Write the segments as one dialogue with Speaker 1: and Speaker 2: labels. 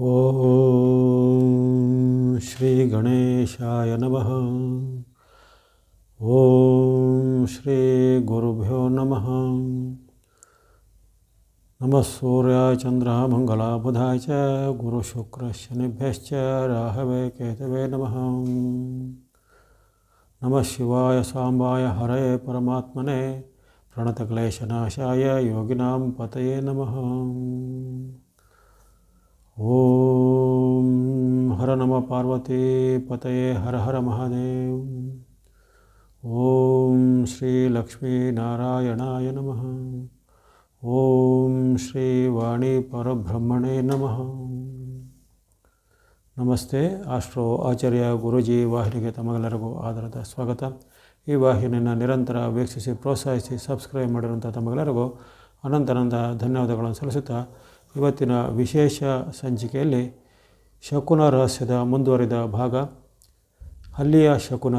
Speaker 1: ॐ नम ओ श्री गुरुभ्यो नम नम सूर्याय मंगला बुधा च शनिभ्य राहव केतवे नम नम शिवाय सांबाय हरे परमात्मने प्रणतक्लेशनाशाय योगिनां पतये नमः ಓಂ ಹರ ನಮ ಪಾರ್ವತಿ ಪತಯೇ ಹರ ಹರ ಮಹಾದೇವ್ ಓಂ ಶ್ರೀ ನಾರಾಯಣಾಯ ನಮಃ ಓಂ ಶ್ರೀ ವಾಣಿ ಪರಬ್ರಹ್ಮಣೇ ನಮಃ ನಮಸ್ತೆ ಆಸ್ಟ್ರೋ ಆಚಾರ್ಯ ಗುರುಜಿ ವಾಹಿನಿಗೆ ತಮಗೆಲ್ಲರಿಗೂ ಆಧಾರದ ಸ್ವಾಗತ ಈ ವಾಹಿನಿಯನ್ನು ನಿರಂತರ ವೀಕ್ಷಿಸಿ ಪ್ರೋತ್ಸಾಹಿಸಿ ಸಬ್ಸ್ಕ್ರೈಬ್ ಮಾಡಿರುವಂಥ ತಮಗೆಲ್ಲರಿಗೂ ಅನಂತನಂದ ಧನ್ಯವಾದಗಳನ್ನು ಸಲ್ಲಿಸುತ್ತಾ ಇವತ್ತಿನ ವಿಶೇಷ ಸಂಚಿಕೆಯಲ್ಲಿ ಶಕುನ ರಹಸ್ಯದ ಮುಂದುವರಿದ ಭಾಗ ಹಲ್ಲಿಯ ಶಕುನ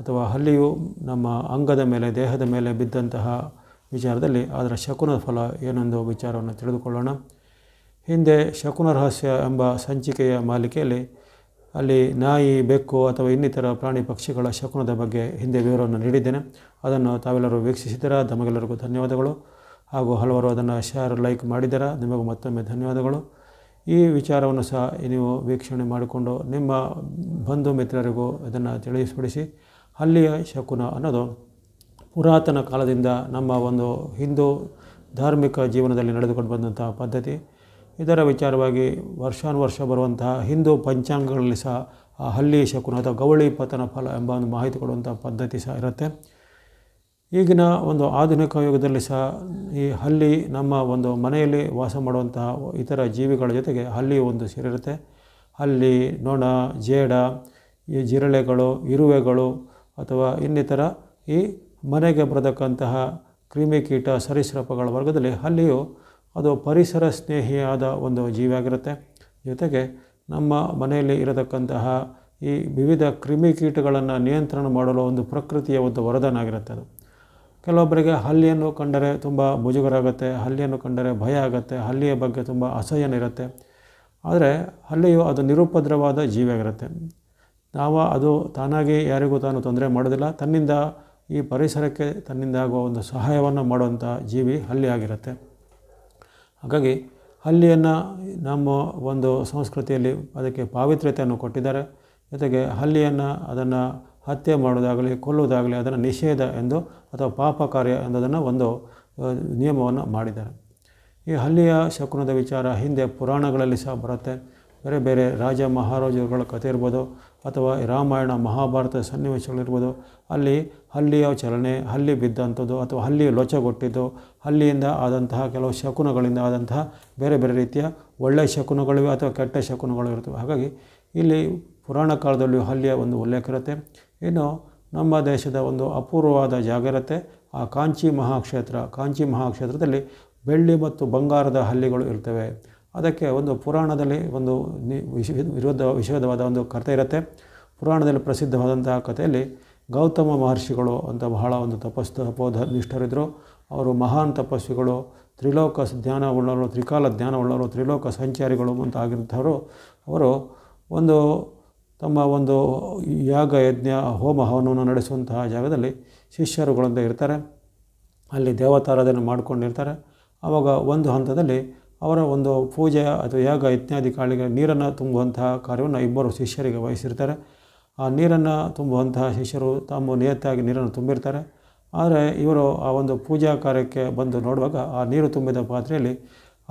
Speaker 1: ಅಥವಾ ಹಲ್ಲಿಯು ನಮ್ಮ ಅಂಗದ ಮೇಲೆ ದೇಹದ ಮೇಲೆ ಬಿದ್ದಂತಹ ವಿಚಾರದಲ್ಲಿ ಅದರ ಶಕುನ ಫಲ ಏನೊಂದು ವಿಚಾರವನ್ನು ತಿಳಿದುಕೊಳ್ಳೋಣ ಹಿಂದೆ ಶಕುನ ರಹಸ್ಯ ಎಂಬ ಸಂಚಿಕೆಯ ಮಾಲಿಕೆಯಲ್ಲಿ ಅಲ್ಲಿ ನಾಯಿ ಬೆಕ್ಕು ಅಥವಾ ಇನ್ನಿತರ ಪ್ರಾಣಿ ಪಕ್ಷಿಗಳ ಶಕುನದ ಬಗ್ಗೆ ಹಿಂದೆ ವಿವರವನ್ನು ನೀಡಿದ್ದೇನೆ ಅದನ್ನು ತಾವೆಲ್ಲರೂ ವೀಕ್ಷಿಸಿದ್ದೀರಾ ತಮಗೆಲ್ಲರಿಗೂ ಧನ್ಯವಾದಗಳು ಹಾಗೂ ಹಲವರು ಅದನ್ನು ಶೇರ್ ಲೈಕ್ ಮಾಡಿದ್ದೀರ ನಿಮಗೂ ಮತ್ತೊಮ್ಮೆ ಧನ್ಯವಾದಗಳು ಈ ವಿಚಾರವನ್ನು ಸಹ ನೀವು ವೀಕ್ಷಣೆ ಮಾಡಿಕೊಂಡು ನಿಮ್ಮ ಬಂಧು ಮಿತ್ರರಿಗೂ ಇದನ್ನು ತಿಳಿಸಿಬಿಡಿಸಿ ಹಲ್ಲಿಯ ಶಕುನ ಅನ್ನೋದು ಪುರಾತನ ಕಾಲದಿಂದ ನಮ್ಮ ಒಂದು ಹಿಂದೂ ಧಾರ್ಮಿಕ ಜೀವನದಲ್ಲಿ ನಡೆದುಕೊಂಡು ಬಂದಂತಹ ಪದ್ಧತಿ ಇದರ ವಿಚಾರವಾಗಿ ವರ್ಷಾನುವರ್ಷ ಬರುವಂತಹ ಹಿಂದೂ ಪಂಚಾಂಗಗಳಲ್ಲಿ ಸಹ ಆ ಹಲ್ಲಿ ಶಕುನ ಅಥವಾ ಗೌಳಿ ಪತನ ಫಲ ಎಂಬ ಒಂದು ಮಾಹಿತಿ ಕೊಡುವಂಥ ಪದ್ಧತಿ ಸಹ ಇರುತ್ತೆ ಈಗಿನ ಒಂದು ಆಧುನಿಕ ಯುಗದಲ್ಲಿ ಸಹ ಈ ಹಲ್ಲಿ ನಮ್ಮ ಒಂದು ಮನೆಯಲ್ಲಿ ವಾಸ ಮಾಡುವಂತಹ ಇತರ ಜೀವಿಗಳ ಜೊತೆಗೆ ಹಲ್ಲಿ ಒಂದು ಸೇರಿರುತ್ತೆ ಹಲ್ಲಿ ನೊಣ ಜೇಡ ಈ ಜಿರಳೆಗಳು ಇರುವೆಗಳು ಅಥವಾ ಇನ್ನಿತರ ಈ ಮನೆಗೆ ಬರತಕ್ಕಂತಹ ಕ್ರಿಮಿಕೀಟ ಸರೀಸೃಪಗಳ ವರ್ಗದಲ್ಲಿ ಹಲ್ಲಿಯು ಅದು ಪರಿಸರ ಸ್ನೇಹಿಯಾದ ಒಂದು ಜೀವಿಯಾಗಿರುತ್ತೆ ಜೊತೆಗೆ ನಮ್ಮ ಮನೆಯಲ್ಲಿ ಇರತಕ್ಕಂತಹ ಈ ವಿವಿಧ ಕ್ರಿಮಿಕೀಟಗಳನ್ನು ನಿಯಂತ್ರಣ ಮಾಡಲು ಒಂದು ಪ್ರಕೃತಿಯ ಒಂದು ವರದಾನ ಆಗಿರುತ್ತೆ ಅದು ಕೆಲವೊಬ್ಬರಿಗೆ ಹಲ್ಲಿಯನ್ನು ಕಂಡರೆ ತುಂಬ ಮುಜುಗರಾಗುತ್ತೆ ಹಲ್ಲಿಯನ್ನು ಕಂಡರೆ ಭಯ ಆಗುತ್ತೆ ಹಲ್ಲಿಯ ಬಗ್ಗೆ ತುಂಬ ಅಸಹ್ಯನಿರುತ್ತೆ ಆದರೆ ಹಲ್ಲಿಯು ಅದು ನಿರುಪದ್ರವಾದ ಜೀವಿಯಾಗಿರುತ್ತೆ ನಾವು ಅದು ತಾನಾಗಿ ಯಾರಿಗೂ ತಾನು ತೊಂದರೆ ಮಾಡೋದಿಲ್ಲ ತನ್ನಿಂದ ಈ ಪರಿಸರಕ್ಕೆ ತನ್ನಿಂದ ಆಗುವ ಒಂದು ಸಹಾಯವನ್ನು ಮಾಡುವಂಥ ಜೀವಿ ಹಲ್ಲಿ ಆಗಿರುತ್ತೆ ಹಾಗಾಗಿ ಹಲ್ಲಿಯನ್ನು ನಮ್ಮ ಒಂದು ಸಂಸ್ಕೃತಿಯಲ್ಲಿ ಅದಕ್ಕೆ ಪಾವಿತ್ರ್ಯತೆಯನ್ನು ಕೊಟ್ಟಿದ್ದಾರೆ ಜೊತೆಗೆ ಹಲ್ಲಿಯನ್ನು ಅದನ್ನು ಹತ್ಯೆ ಮಾಡೋದಾಗಲಿ ಕೊಲ್ಲುವುದಾಗಲಿ ಅದನ್ನು ನಿಷೇಧ ಎಂದು ಅಥವಾ ಪಾಪ ಕಾರ್ಯ ಎಂಬುದನ್ನು ಒಂದು ನಿಯಮವನ್ನು ಮಾಡಿದ್ದಾರೆ ಈ ಹಳ್ಳಿಯ ಶಕುನದ ವಿಚಾರ ಹಿಂದೆ ಪುರಾಣಗಳಲ್ಲಿ ಸಹ ಬರುತ್ತೆ ಬೇರೆ ಬೇರೆ ರಾಜ ಮಹಾರಾಜರುಗಳ ಕಥೆ ಇರ್ಬೋದು ಅಥವಾ ರಾಮಾಯಣ ಮಹಾಭಾರತ ಸನ್ನಿವೇಶಗಳಿರ್ಬೋದು ಅಲ್ಲಿ ಹಲ್ಲಿಯ ಚಲನೆ ಹಲ್ಲಿ ಬಿದ್ದಂಥದ್ದು ಅಥವಾ ಹಲ್ಲಿ ಲೊಚಗೊಟ್ಟಿದ್ದು ಹಲ್ಲಿಯಿಂದ ಆದಂತಹ ಕೆಲವು ಶಕುನಗಳಿಂದ ಆದಂತಹ ಬೇರೆ ಬೇರೆ ರೀತಿಯ ಒಳ್ಳೆಯ ಶಕುನಗಳಿವೆ ಅಥವಾ ಕೆಟ್ಟ ಶಕುನಗಳು ಇರ್ತವೆ ಹಾಗಾಗಿ ಇಲ್ಲಿ ಪುರಾಣ ಕಾಲದಲ್ಲಿಯೂ ಹಲ್ಲಿಯ ಒಂದು ಉಲ್ಲೇಖ ಇರುತ್ತೆ ಇನ್ನು ನಮ್ಮ ದೇಶದ ಒಂದು ಅಪೂರ್ವವಾದ ಜಾಗರತೆ ಆ ಕಾಂಚಿ ಮಹಾಕ್ಷೇತ್ರ ಕಾಂಚಿ ಮಹಾಕ್ಷೇತ್ರದಲ್ಲಿ ಬೆಳ್ಳಿ ಮತ್ತು ಬಂಗಾರದ ಹಳ್ಳಿಗಳು ಇರ್ತವೆ ಅದಕ್ಕೆ ಒಂದು ಪುರಾಣದಲ್ಲಿ ಒಂದು ವಿರೋಧ ವಿಷಯವಾದ ಒಂದು ಕಥೆ ಇರುತ್ತೆ ಪುರಾಣದಲ್ಲಿ ಪ್ರಸಿದ್ಧವಾದಂತಹ ಕಥೆಯಲ್ಲಿ ಗೌತಮ ಮಹರ್ಷಿಗಳು ಅಂತ ಬಹಳ ಒಂದು ತಪಸ್ಸು ತಪೋಧ ನಿಷ್ಠರಿದ್ದರು ಅವರು ಮಹಾನ್ ತಪಸ್ವಿಗಳು ತ್ರಿಲೋಕ ಜ್ಞಾನವುಳ್ಳರು ತ್ರಿಕಾಲ ಜ್ಞಾನವುಳ್ಳವರು ತ್ರಿಲೋಕ ಸಂಚಾರಿಗಳು ಅಂತ ಆಗಿರುವಂಥವರು ಅವರು ಒಂದು ತಮ್ಮ ಒಂದು ಯಾಗ ಯಜ್ಞ ಹೋಮ ಹವನವನ್ನು ನಡೆಸುವಂತಹ ಜಾಗದಲ್ಲಿ ಶಿಷ್ಯರುಗಳಂತ ಇರ್ತಾರೆ ಅಲ್ಲಿ ದೇವತಾರಾಧನೆ ಮಾಡಿಕೊಂಡಿರ್ತಾರೆ ಆವಾಗ ಒಂದು ಹಂತದಲ್ಲಿ ಅವರ ಒಂದು ಪೂಜೆ ಅಥವಾ ಯಾಗ ಯಜ್ಞಾದಿ ಕಾಳಿಗೆ ನೀರನ್ನು ತುಂಬುವಂತಹ ಕಾರ್ಯವನ್ನು ಇಬ್ಬರು ಶಿಷ್ಯರಿಗೆ ವಹಿಸಿರ್ತಾರೆ ಆ ನೀರನ್ನು ತುಂಬುವಂತಹ ಶಿಷ್ಯರು ತಮ್ಮ ನಿಯತ್ತಾಗಿ ನೀರನ್ನು ತುಂಬಿರ್ತಾರೆ ಆದರೆ ಇವರು ಆ ಒಂದು ಪೂಜಾ ಕಾರ್ಯಕ್ಕೆ ಬಂದು ನೋಡುವಾಗ ಆ ನೀರು ತುಂಬಿದ ಪಾತ್ರೆಯಲ್ಲಿ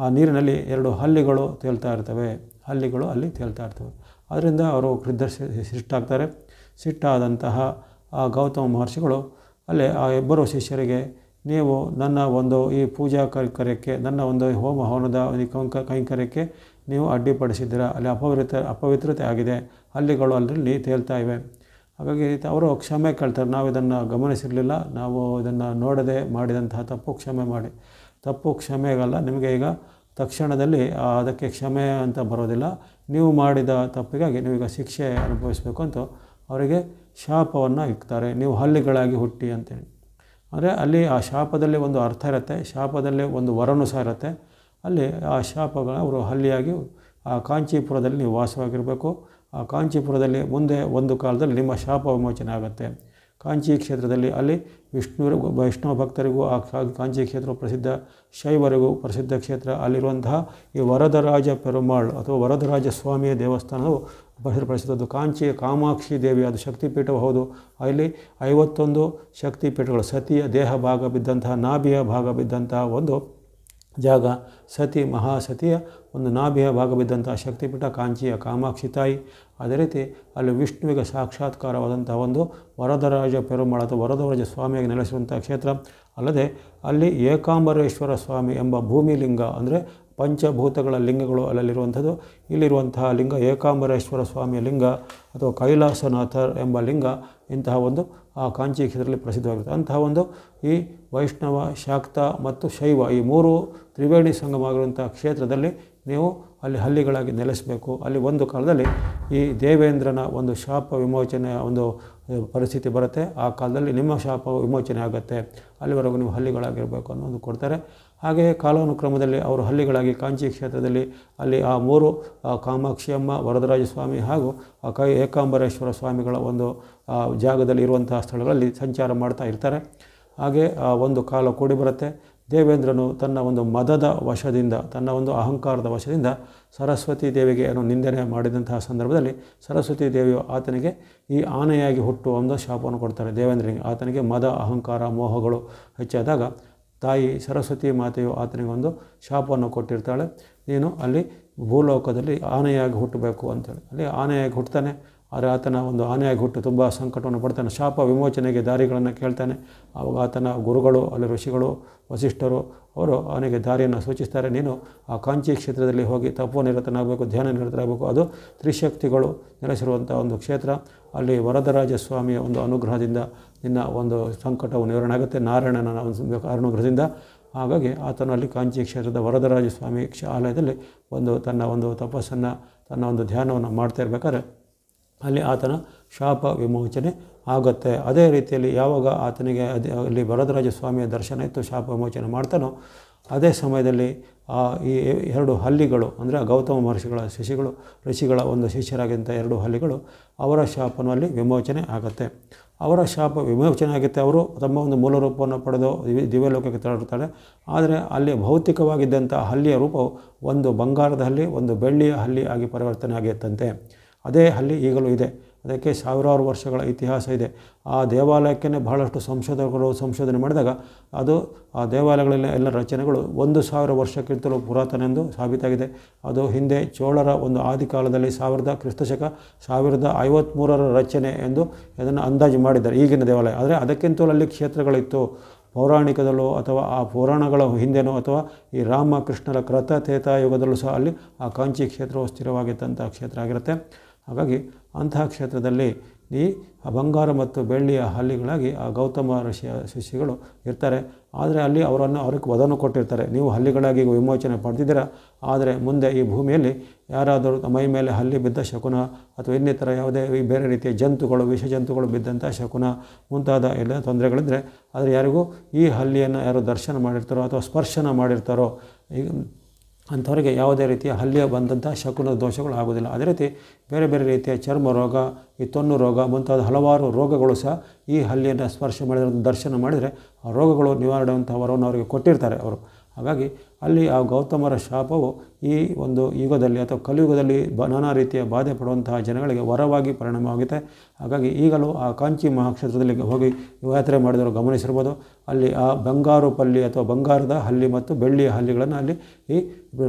Speaker 1: ಆ ನೀರಿನಲ್ಲಿ ಎರಡು ಹಲ್ಲಿಗಳು ತೇಲ್ತಾ ಇರ್ತವೆ ಹಲ್ಲಿಗಳು ಅಲ್ಲಿ ತೇಲ್ತಾ ಇರ್ತವೆ ಅದರಿಂದ ಅವರು ಕ್ರಿದ್ದ ಶಿಷ್ಟಾಗ್ತಾರೆ ಸಿಟ್ಟಾದಂತಹ ಆ ಗೌತಮ ಮಹರ್ಷಿಗಳು ಅಲ್ಲಿ ಆ ಇಬ್ಬರು ಶಿಷ್ಯರಿಗೆ ನೀವು ನನ್ನ ಒಂದು ಈ ಪೂಜಾ ಕೈಂಕರ್ಯಕ್ಕೆ ನನ್ನ ಒಂದು ಹೋಮ ಹವನದ ಕೈಂಕರ್ಯಕ್ಕೆ ನೀವು ಅಡ್ಡಿಪಡಿಸಿದ್ದೀರ ಅಲ್ಲಿ ಅಪವಿತ್ರ ಅಪವಿತ್ರತೆ ಆಗಿದೆ ಹಲ್ಲಿಗಳು ಅಲ್ಲಿ ತೇಲ್ತಾ ಇವೆ ಹಾಗಾಗಿ ಅವರು ಕ್ಷಮೆ ಕೇಳ್ತಾರೆ ನಾವು ಇದನ್ನು ಗಮನಿಸಿರಲಿಲ್ಲ ನಾವು ಇದನ್ನು ನೋಡದೆ ಮಾಡಿದಂತಹ ತಪ್ಪು ಕ್ಷಮೆ ಮಾಡಿ ತಪ್ಪು ಕ್ಷಮೆಗಲ್ಲ ನಿಮಗೆ ಈಗ ತಕ್ಷಣದಲ್ಲಿ ಅದಕ್ಕೆ ಕ್ಷಮೆ ಅಂತ ಬರೋದಿಲ್ಲ ನೀವು ಮಾಡಿದ ತಪ್ಪಿಗಾಗಿ ನೀವೀಗ ಶಿಕ್ಷೆ ಅನುಭವಿಸಬೇಕು ಅಂತ ಅವರಿಗೆ ಶಾಪವನ್ನು ಇಕ್ತಾರೆ ನೀವು ಹಲ್ಲಿಗಳಾಗಿ ಹುಟ್ಟಿ ಅಂತೇಳಿ ಅಂದರೆ ಅಲ್ಲಿ ಆ ಶಾಪದಲ್ಲಿ ಒಂದು ಅರ್ಥ ಇರುತ್ತೆ ಶಾಪದಲ್ಲಿ ಒಂದು ವರನು ಸಹ ಇರುತ್ತೆ ಅಲ್ಲಿ ಆ ಶಾಪಗಳ ಅವರು ಹಲ್ಲಿಯಾಗಿ ಆ ಕಾಂಚೀಪುರದಲ್ಲಿ ನೀವು ವಾಸವಾಗಿರಬೇಕು ಆ ಕಾಂಚೀಪುರದಲ್ಲಿ ಮುಂದೆ ಒಂದು ಕಾಲದಲ್ಲಿ ನಿಮ್ಮ ಶಾಪ ವಿಮೋಚನೆ ಆಗುತ್ತೆ ಕಾಂಚಿ ಕ್ಷೇತ್ರದಲ್ಲಿ ಅಲ್ಲಿ ವಿಷ್ಣು ವೈಷ್ಣವ ಭಕ್ತರಿಗೂ ಆ ಕಾಂಚಿ ಕ್ಷೇತ್ರವು ಪ್ರಸಿದ್ಧ ಶೈವರಿಗೂ ಪ್ರಸಿದ್ಧ ಕ್ಷೇತ್ರ ಅಲ್ಲಿರುವಂತಹ ಈ ವರದರಾಜ ಪೆರುಮಾಳ್ ಅಥವಾ ವರದರಾಜ ಸ್ವಾಮಿಯ ದೇವಸ್ಥಾನವು ಪ್ರಸಿದ್ಧದ್ದು ಕಾಂಚಿಯ ಕಾಮಾಕ್ಷಿ ದೇವಿ ಅದು ಶಕ್ತಿಪೀಠ ಹೌದು ಅಲ್ಲಿ ಐವತ್ತೊಂದು ಶಕ್ತಿಪೀಠಗಳು ಸತಿಯ ದೇಹ ಭಾಗ ಬಿದ್ದಂತಹ ನಾಭಿಯ ಭಾಗ ಬಿದ್ದಂತಹ ಒಂದು ಜಾಗ ಸತಿ ಮಹಾಸತಿಯ ಒಂದು ನಾಭಿಯ ಭಾಗ ಬಿದ್ದಂತಹ ಶಕ್ತಿಪೀಠ ಕಾಂಚಿಯ ಕಾಮಾಕ್ಷಿ ತಾಯಿ ಅದೇ ರೀತಿ ಅಲ್ಲಿ ವಿಷ್ಣುವಿಗೆ ಸಾಕ್ಷಾತ್ಕಾರವಾದಂತಹ ಒಂದು ವರದರಾಜ ಅಥವಾ ವರದರಾಜ ಸ್ವಾಮಿಯಾಗಿ ನೆಲೆಸುವಂಥ ಕ್ಷೇತ್ರ ಅಲ್ಲದೆ ಅಲ್ಲಿ ಏಕಾಂಬರೇಶ್ವರ ಸ್ವಾಮಿ ಎಂಬ ಭೂಮಿಲಿಂಗ ಅಂದರೆ ಪಂಚಭೂತಗಳ ಲಿಂಗಗಳು ಅಲ್ಲಲ್ಲಿರುವಂಥದ್ದು ಇಲ್ಲಿರುವಂತಹ ಲಿಂಗ ಏಕಾಂಬರೇಶ್ವರ ಸ್ವಾಮಿಯ ಲಿಂಗ ಅಥವಾ ಕೈಲಾಸನಾಥರ್ ಎಂಬ ಲಿಂಗ ಇಂತಹ ಒಂದು ಆ ಕಾಂಚಿ ಕ್ಷೇತ್ರದಲ್ಲಿ ಪ್ರಸಿದ್ಧವಾಗಿರುತ್ತದೆ ಅಂತಹ ಒಂದು ಈ ವೈಷ್ಣವ ಶಾಕ್ತ ಮತ್ತು ಶೈವ ಈ ಮೂರು ತ್ರಿವೇಣಿ ಸಂಗಮ ಆಗಿರುವಂಥ ಕ್ಷೇತ್ರದಲ್ಲಿ ನೀವು ಅಲ್ಲಿ ಹಳ್ಳಿಗಳಾಗಿ ನೆಲೆಸಬೇಕು ಅಲ್ಲಿ ಒಂದು ಕಾಲದಲ್ಲಿ ಈ ದೇವೇಂದ್ರನ ಒಂದು ಶಾಪ ವಿಮೋಚನೆಯ ಒಂದು ಪರಿಸ್ಥಿತಿ ಬರುತ್ತೆ ಆ ಕಾಲದಲ್ಲಿ ನಿಮ್ಮ ಶಾಪ ವಿಮೋಚನೆ ಆಗುತ್ತೆ ಅಲ್ಲಿವರೆಗೂ ನೀವು ಹಳ್ಳಿಗಳಾಗಿರಬೇಕು ಅನ್ನೋ ಒಂದು ಕೊಡ್ತಾರೆ ಹಾಗೆಯೇ ಕಾಲಾನುಕ್ರಮದಲ್ಲಿ ಅವರು ಹಳ್ಳಿಗಳಾಗಿ ಕಾಂಚಿ ಕ್ಷೇತ್ರದಲ್ಲಿ ಅಲ್ಲಿ ಆ ಮೂರು ಕಾಮಾಕ್ಷಿಯಮ್ಮ ವರದರಾಜ ಸ್ವಾಮಿ ಹಾಗೂ ಕೈ ಏಕಾಂಬರೇಶ್ವರ ಸ್ವಾಮಿಗಳ ಒಂದು ಜಾಗದಲ್ಲಿ ಇರುವಂತಹ ಸ್ಥಳಗಳಲ್ಲಿ ಸಂಚಾರ ಮಾಡ್ತಾ ಇರ್ತಾರೆ ಹಾಗೆ ಒಂದು ಕಾಲ ಕೂಡಿ ಬರುತ್ತೆ ದೇವೇಂದ್ರನು ತನ್ನ ಒಂದು ಮದದ ವಶದಿಂದ ತನ್ನ ಒಂದು ಅಹಂಕಾರದ ವಶದಿಂದ ಸರಸ್ವತಿ ದೇವಿಗೆ ಏನೋ ನಿಂದನೆ ಮಾಡಿದಂತಹ ಸಂದರ್ಭದಲ್ಲಿ ಸರಸ್ವತಿ ದೇವಿಯು ಆತನಿಗೆ ಈ ಆನೆಯಾಗಿ ಹುಟ್ಟುವ ಒಂದು ಶಾಪವನ್ನು ಕೊಡ್ತಾರೆ ದೇವೇಂದ್ರನಿಗೆ ಆತನಿಗೆ ಮದ ಅಹಂಕಾರ ಮೋಹಗಳು ಹೆಚ್ಚಾದಾಗ ತಾಯಿ ಸರಸ್ವತಿ ಮಾತೆಯು ಆತನಿಗೆ ಒಂದು ಶಾಪವನ್ನು ಕೊಟ್ಟಿರ್ತಾಳೆ ನೀನು ಅಲ್ಲಿ ಭೂಲೋಕದಲ್ಲಿ ಆನೆಯಾಗಿ ಹುಟ್ಟಬೇಕು ಅಂತೇಳಿ ಅಲ್ಲಿ ಆನೆಯಾಗಿ ಹುಟ್ಟುತ್ತಾನೆ ಆದರೆ ಆತನ ಒಂದು ಆನೆಯಾಗಿ ಹುಟ್ಟು ತುಂಬ ಸಂಕಟವನ್ನು ಪಡ್ತಾನೆ ಶಾಪ ವಿಮೋಚನೆಗೆ ದಾರಿಗಳನ್ನು ಕೇಳ್ತಾನೆ ಆವಾಗ ಆತನ ಗುರುಗಳು ಅಲ್ಲಿ ಋಷಿಗಳು ವಸಿಷ್ಠರು ಅವರು ಅವನಿಗೆ ದಾರಿಯನ್ನು ಸೂಚಿಸ್ತಾರೆ ನೀನು ಆ ಕಾಂಚಿ ಕ್ಷೇತ್ರದಲ್ಲಿ ಹೋಗಿ ತಪೋ ನಿರತನಾಗಬೇಕು ಧ್ಯಾನ ನಿರತನಾಗಬೇಕು ಅದು ತ್ರಿಶಕ್ತಿಗಳು ನೆಲೆಸಿರುವಂಥ ಒಂದು ಕ್ಷೇತ್ರ ಅಲ್ಲಿ ವರದರಾಜ ಸ್ವಾಮಿಯ ಒಂದು ಅನುಗ್ರಹದಿಂದ ನಿನ್ನ ಒಂದು ಸಂಕಟವು ನಿವಾರಣೆ ಆಗುತ್ತೆ ನಾರಾಯಣನ ಒಂದು ಅನುಗ್ರಹದಿಂದ ಹಾಗಾಗಿ ಆತನು ಅಲ್ಲಿ ಕಾಂಚಿ ಕ್ಷೇತ್ರದ ವರದರಾಜ ಸ್ವಾಮಿ ಆಲಯದಲ್ಲಿ ಒಂದು ತನ್ನ ಒಂದು ತಪಸ್ಸನ್ನು ತನ್ನ ಒಂದು ಧ್ಯಾನವನ್ನು ಮಾಡ್ತಾ ಇರಬೇಕಾದ್ರೆ ಅಲ್ಲಿ ಆತನ ಶಾಪ ವಿಮೋಚನೆ ಆಗುತ್ತೆ ಅದೇ ರೀತಿಯಲ್ಲಿ ಯಾವಾಗ ಆತನಿಗೆ ಅದೇ ಅಲ್ಲಿ ವರದರಾಜ ಸ್ವಾಮಿಯ ದರ್ಶನ ಇತ್ತು ಶಾಪ ವಿಮೋಚನೆ ಮಾಡ್ತಾನೋ ಅದೇ ಸಮಯದಲ್ಲಿ ಆ ಈ ಎರಡು ಹಲ್ಲಿಗಳು ಅಂದರೆ ಗೌತಮ ಮಹರ್ಷಿಗಳ ಶಿಶಿಗಳು ಋಷಿಗಳ ಒಂದು ಶಿಷ್ಯರಾಗಿದ್ದಂಥ ಎರಡು ಹಲ್ಲಿಗಳು ಅವರ ಶಾಪನಲ್ಲಿ ವಿಮೋಚನೆ ಆಗುತ್ತೆ ಅವರ ಶಾಪ ವಿಮೋಚನೆ ಆಗುತ್ತೆ ಅವರು ತಮ್ಮ ಒಂದು ಮೂಲ ರೂಪವನ್ನು ಪಡೆದು ದಿವ್ಯಲೋಕಕ್ಕೆ ತರಡ್ತಾರೆ ಆದರೆ ಅಲ್ಲಿ ಭೌತಿಕವಾಗಿದ್ದಂಥ ಹಲ್ಲಿಯ ರೂಪವು ಒಂದು ಬಂಗಾರದ ಹಲ್ಲಿ ಒಂದು ಬೆಳ್ಳಿಯ ಹಲ್ಲಿ ಆಗಿ ಪರಿವರ್ತನೆ ಆಗಿತ್ತಂತೆ ಅದೇ ಅಲ್ಲಿ ಈಗಲೂ ಇದೆ ಅದಕ್ಕೆ ಸಾವಿರಾರು ವರ್ಷಗಳ ಇತಿಹಾಸ ಇದೆ ಆ ದೇವಾಲಯಕ್ಕೇ ಬಹಳಷ್ಟು ಸಂಶೋಧಕರು ಸಂಶೋಧನೆ ಮಾಡಿದಾಗ ಅದು ಆ ದೇವಾಲಯಗಳಲ್ಲಿ ಎಲ್ಲ ರಚನೆಗಳು ಒಂದು ಸಾವಿರ ವರ್ಷಕ್ಕಿಂತಲೂ ಪುರಾತನ ಎಂದು ಸಾಬೀತಾಗಿದೆ ಅದು ಹಿಂದೆ ಚೋಳರ ಒಂದು ಆದಿಕಾಲದಲ್ಲಿ ಸಾವಿರದ ಕ್ರಿಸ್ತಶಕ ಸಾವಿರದ ಐವತ್ತ್ಮೂರರ ರಚನೆ ಎಂದು ಇದನ್ನು ಅಂದಾಜು ಮಾಡಿದ್ದಾರೆ ಈಗಿನ ದೇವಾಲಯ ಆದರೆ ಅದಕ್ಕಿಂತಲೂ ಅಲ್ಲಿ ಕ್ಷೇತ್ರಗಳಿತ್ತು ಪೌರಾಣಿಕದಲ್ಲೋ ಅಥವಾ ಆ ಪುರಾಣಗಳ ಹಿಂದೆನೋ ಅಥವಾ ಈ ರಾಮ ಕೃಷ್ಣರ ಕೃತ ಯುಗದಲ್ಲೂ ಸಹ ಅಲ್ಲಿ ಆ ಕಾಂಚಿ ಕ್ಷೇತ್ರವು ಸ್ಥಿರವಾಗಿದ್ದಂಥ ಕ್ಷೇತ್ರ ಆಗಿರುತ್ತೆ ಹಾಗಾಗಿ ಅಂತಹ ಕ್ಷೇತ್ರದಲ್ಲಿ ಈ ಬಂಗಾರ ಮತ್ತು ಬೆಳ್ಳಿಯ ಹಲ್ಲಿಗಳಾಗಿ ಆ ಗೌತಮ ಋಷಿಯ ಶಿಷ್ಯಗಳು ಇರ್ತಾರೆ ಆದರೆ ಅಲ್ಲಿ ಅವರನ್ನು ಅವ್ರಿಗೆ ವಧನ ಕೊಟ್ಟಿರ್ತಾರೆ ನೀವು ಹಲ್ಲಿಗಳಾಗಿ ವಿಮೋಚನೆ ಪಡೆದಿದ್ದೀರಾ ಆದರೆ ಮುಂದೆ ಈ ಭೂಮಿಯಲ್ಲಿ ಯಾರಾದರೂ ಮೈ ಮೇಲೆ ಹಲ್ಲಿ ಬಿದ್ದ ಶಕುನ ಅಥವಾ ಇನ್ನಿತರ ಯಾವುದೇ ಬೇರೆ ರೀತಿಯ ಜಂತುಗಳು ವಿಷ ಜಂತುಗಳು ಬಿದ್ದಂಥ ಶಕುನ ಮುಂತಾದ ಎಲ್ಲ ತೊಂದರೆಗಳಿದ್ದರೆ ಆದರೆ ಯಾರಿಗೂ ಈ ಹಲ್ಲಿಯನ್ನು ಯಾರು ದರ್ಶನ ಮಾಡಿರ್ತಾರೋ ಅಥವಾ ಸ್ಪರ್ಶನ ಮಾಡಿರ್ತಾರೋ ಈಗ ಅಂಥವರಿಗೆ ಯಾವುದೇ ರೀತಿಯ ಹಲ್ಲಿಯ ಬಂದಂಥ ಶಕುನದ ದೋಷಗಳು ಆಗೋದಿಲ್ಲ ಅದೇ ರೀತಿ ಬೇರೆ ಬೇರೆ ರೀತಿಯ ಚರ್ಮ ರೋಗ ಈ ತೊನ್ನು ರೋಗ ಮುಂತಾದ ಹಲವಾರು ರೋಗಗಳು ಸಹ ಈ ಹಲ್ಲಿಯನ್ನು ಸ್ಪರ್ಶ ಮಾಡಿದ ದರ್ಶನ ಮಾಡಿದರೆ ಆ ರೋಗಗಳು ನಿವಾರಣೆ ಅಂತ ವರವನ್ನು ಅವರಿಗೆ ಕೊಟ್ಟಿರ್ತಾರೆ ಅವರು ಹಾಗಾಗಿ ಅಲ್ಲಿ ಆ ಗೌತಮರ ಶಾಪವು ಈ ಒಂದು ಯುಗದಲ್ಲಿ ಅಥವಾ ಕಲಿಯುಗದಲ್ಲಿ ಬ ನಾನಾ ರೀತಿಯ ಬಾಧೆ ಪಡುವಂತಹ ಜನಗಳಿಗೆ ವರವಾಗಿ ಪರಿಣಾಮವಾಗುತ್ತೆ ಹಾಗಾಗಿ ಈಗಲೂ ಆ ಕಾಂಚಿ ಮಹಾಕ್ಷೇತ್ರದಲ್ಲಿ ಹೋಗಿ ಯಾತ್ರೆ ಮಾಡಿದವರು ಗಮನಿಸಿರ್ಬೋದು ಅಲ್ಲಿ ಆ ಬಂಗಾರು ಪಲ್ಲಿ ಅಥವಾ ಬಂಗಾರದ ಹಲ್ಲಿ ಮತ್ತು ಬೆಳ್ಳಿಯ ಹಲ್ಲಿಗಳನ್ನು ಅಲ್ಲಿ ಈ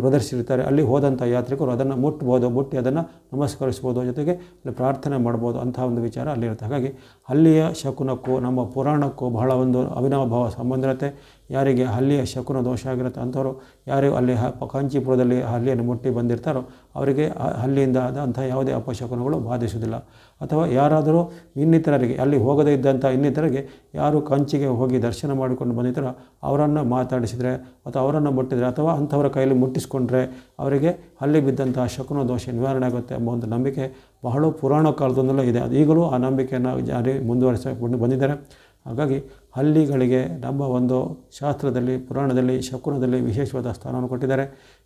Speaker 1: ಪ್ರದರ್ಶಿಸಿರ್ತಾರೆ ಅಲ್ಲಿ ಹೋದಂಥ ಯಾತ್ರಿಕರು ಅದನ್ನು ಮುಟ್ಬೋದು ಮುಟ್ಟಿ ಅದನ್ನು ನಮಸ್ಕರಿಸ್ಬೋದು ಜೊತೆಗೆ ಅಲ್ಲಿ ಪ್ರಾರ್ಥನೆ ಮಾಡ್ಬೋದು ಅಂತಹ ಒಂದು ವಿಚಾರ ಅಲ್ಲಿರುತ್ತೆ ಹಾಗಾಗಿ ಅಲ್ಲಿಯ ಶಕುನಕ್ಕೂ ನಮ್ಮ ಪುರಾಣಕ್ಕೂ ಬಹಳ ಒಂದು ಅವಿನಾಭಾವ ಇರುತ್ತೆ ಯಾರಿಗೆ ಹಲ್ಲಿಯ ಶಕುನ ದೋಷ ಆಗಿರುತ್ತೆ ಅಂಥವರು ಯಾರು ಅಲ್ಲಿ ಹ ಕಾಂಚೀಪುರದಲ್ಲಿ ಹಲ್ಲಿಯನ್ನು ಮುಟ್ಟಿ ಬಂದಿರ್ತಾರೋ ಅವರಿಗೆ ಹಲ್ಲಿಯಿಂದ ಆದಂಥ ಯಾವುದೇ ಅಪಶಕುನಗಳು ಬಾಧಿಸುವುದಿಲ್ಲ ಅಥವಾ ಯಾರಾದರೂ ಇನ್ನಿತರರಿಗೆ ಅಲ್ಲಿ ಹೋಗದೇ ಇದ್ದಂಥ ಇನ್ನಿತರಿಗೆ ಯಾರು ಕಂಚಿಗೆ ಹೋಗಿ ದರ್ಶನ ಮಾಡಿಕೊಂಡು ಬಂದಿದ್ದಾರೋ ಅವರನ್ನು ಮಾತಾಡಿಸಿದರೆ ಅಥವಾ ಅವರನ್ನು ಮುಟ್ಟಿದರೆ ಅಥವಾ ಅಂಥವರ ಕೈಯಲ್ಲಿ ಮುಟ್ಟಿಸ್ಕೊಂಡ್ರೆ ಅವರಿಗೆ ಅಲ್ಲಿ ಬಿದ್ದಂಥ ಶಕುನ ದೋಷ ನಿವಾರಣೆ ಆಗುತ್ತೆ ಎಂಬ ಒಂದು ನಂಬಿಕೆ ಬಹಳ ಪುರಾಣ ಕಾಲದಿಂದಲೂ ಇದೆ ಅದು ಈಗಲೂ ಆ ನಂಬಿಕೆಯನ್ನು ಜಾರಿ ಮುಂದುವರಿಸಿಕೊಂಡು ಬಂದಿದ್ದಾರೆ ಹಾಗಾಗಿ ಹಲ್ಲಿಗಳಿಗೆ ನಮ್ಮ ಒಂದು ಶಾಸ್ತ್ರದಲ್ಲಿ ಪುರಾಣದಲ್ಲಿ ಶಕುನದಲ್ಲಿ ವಿಶೇಷವಾದ ಸ್ಥಾನವನ್ನು ಕೊಟ್ಟಿದ್ದಾರೆ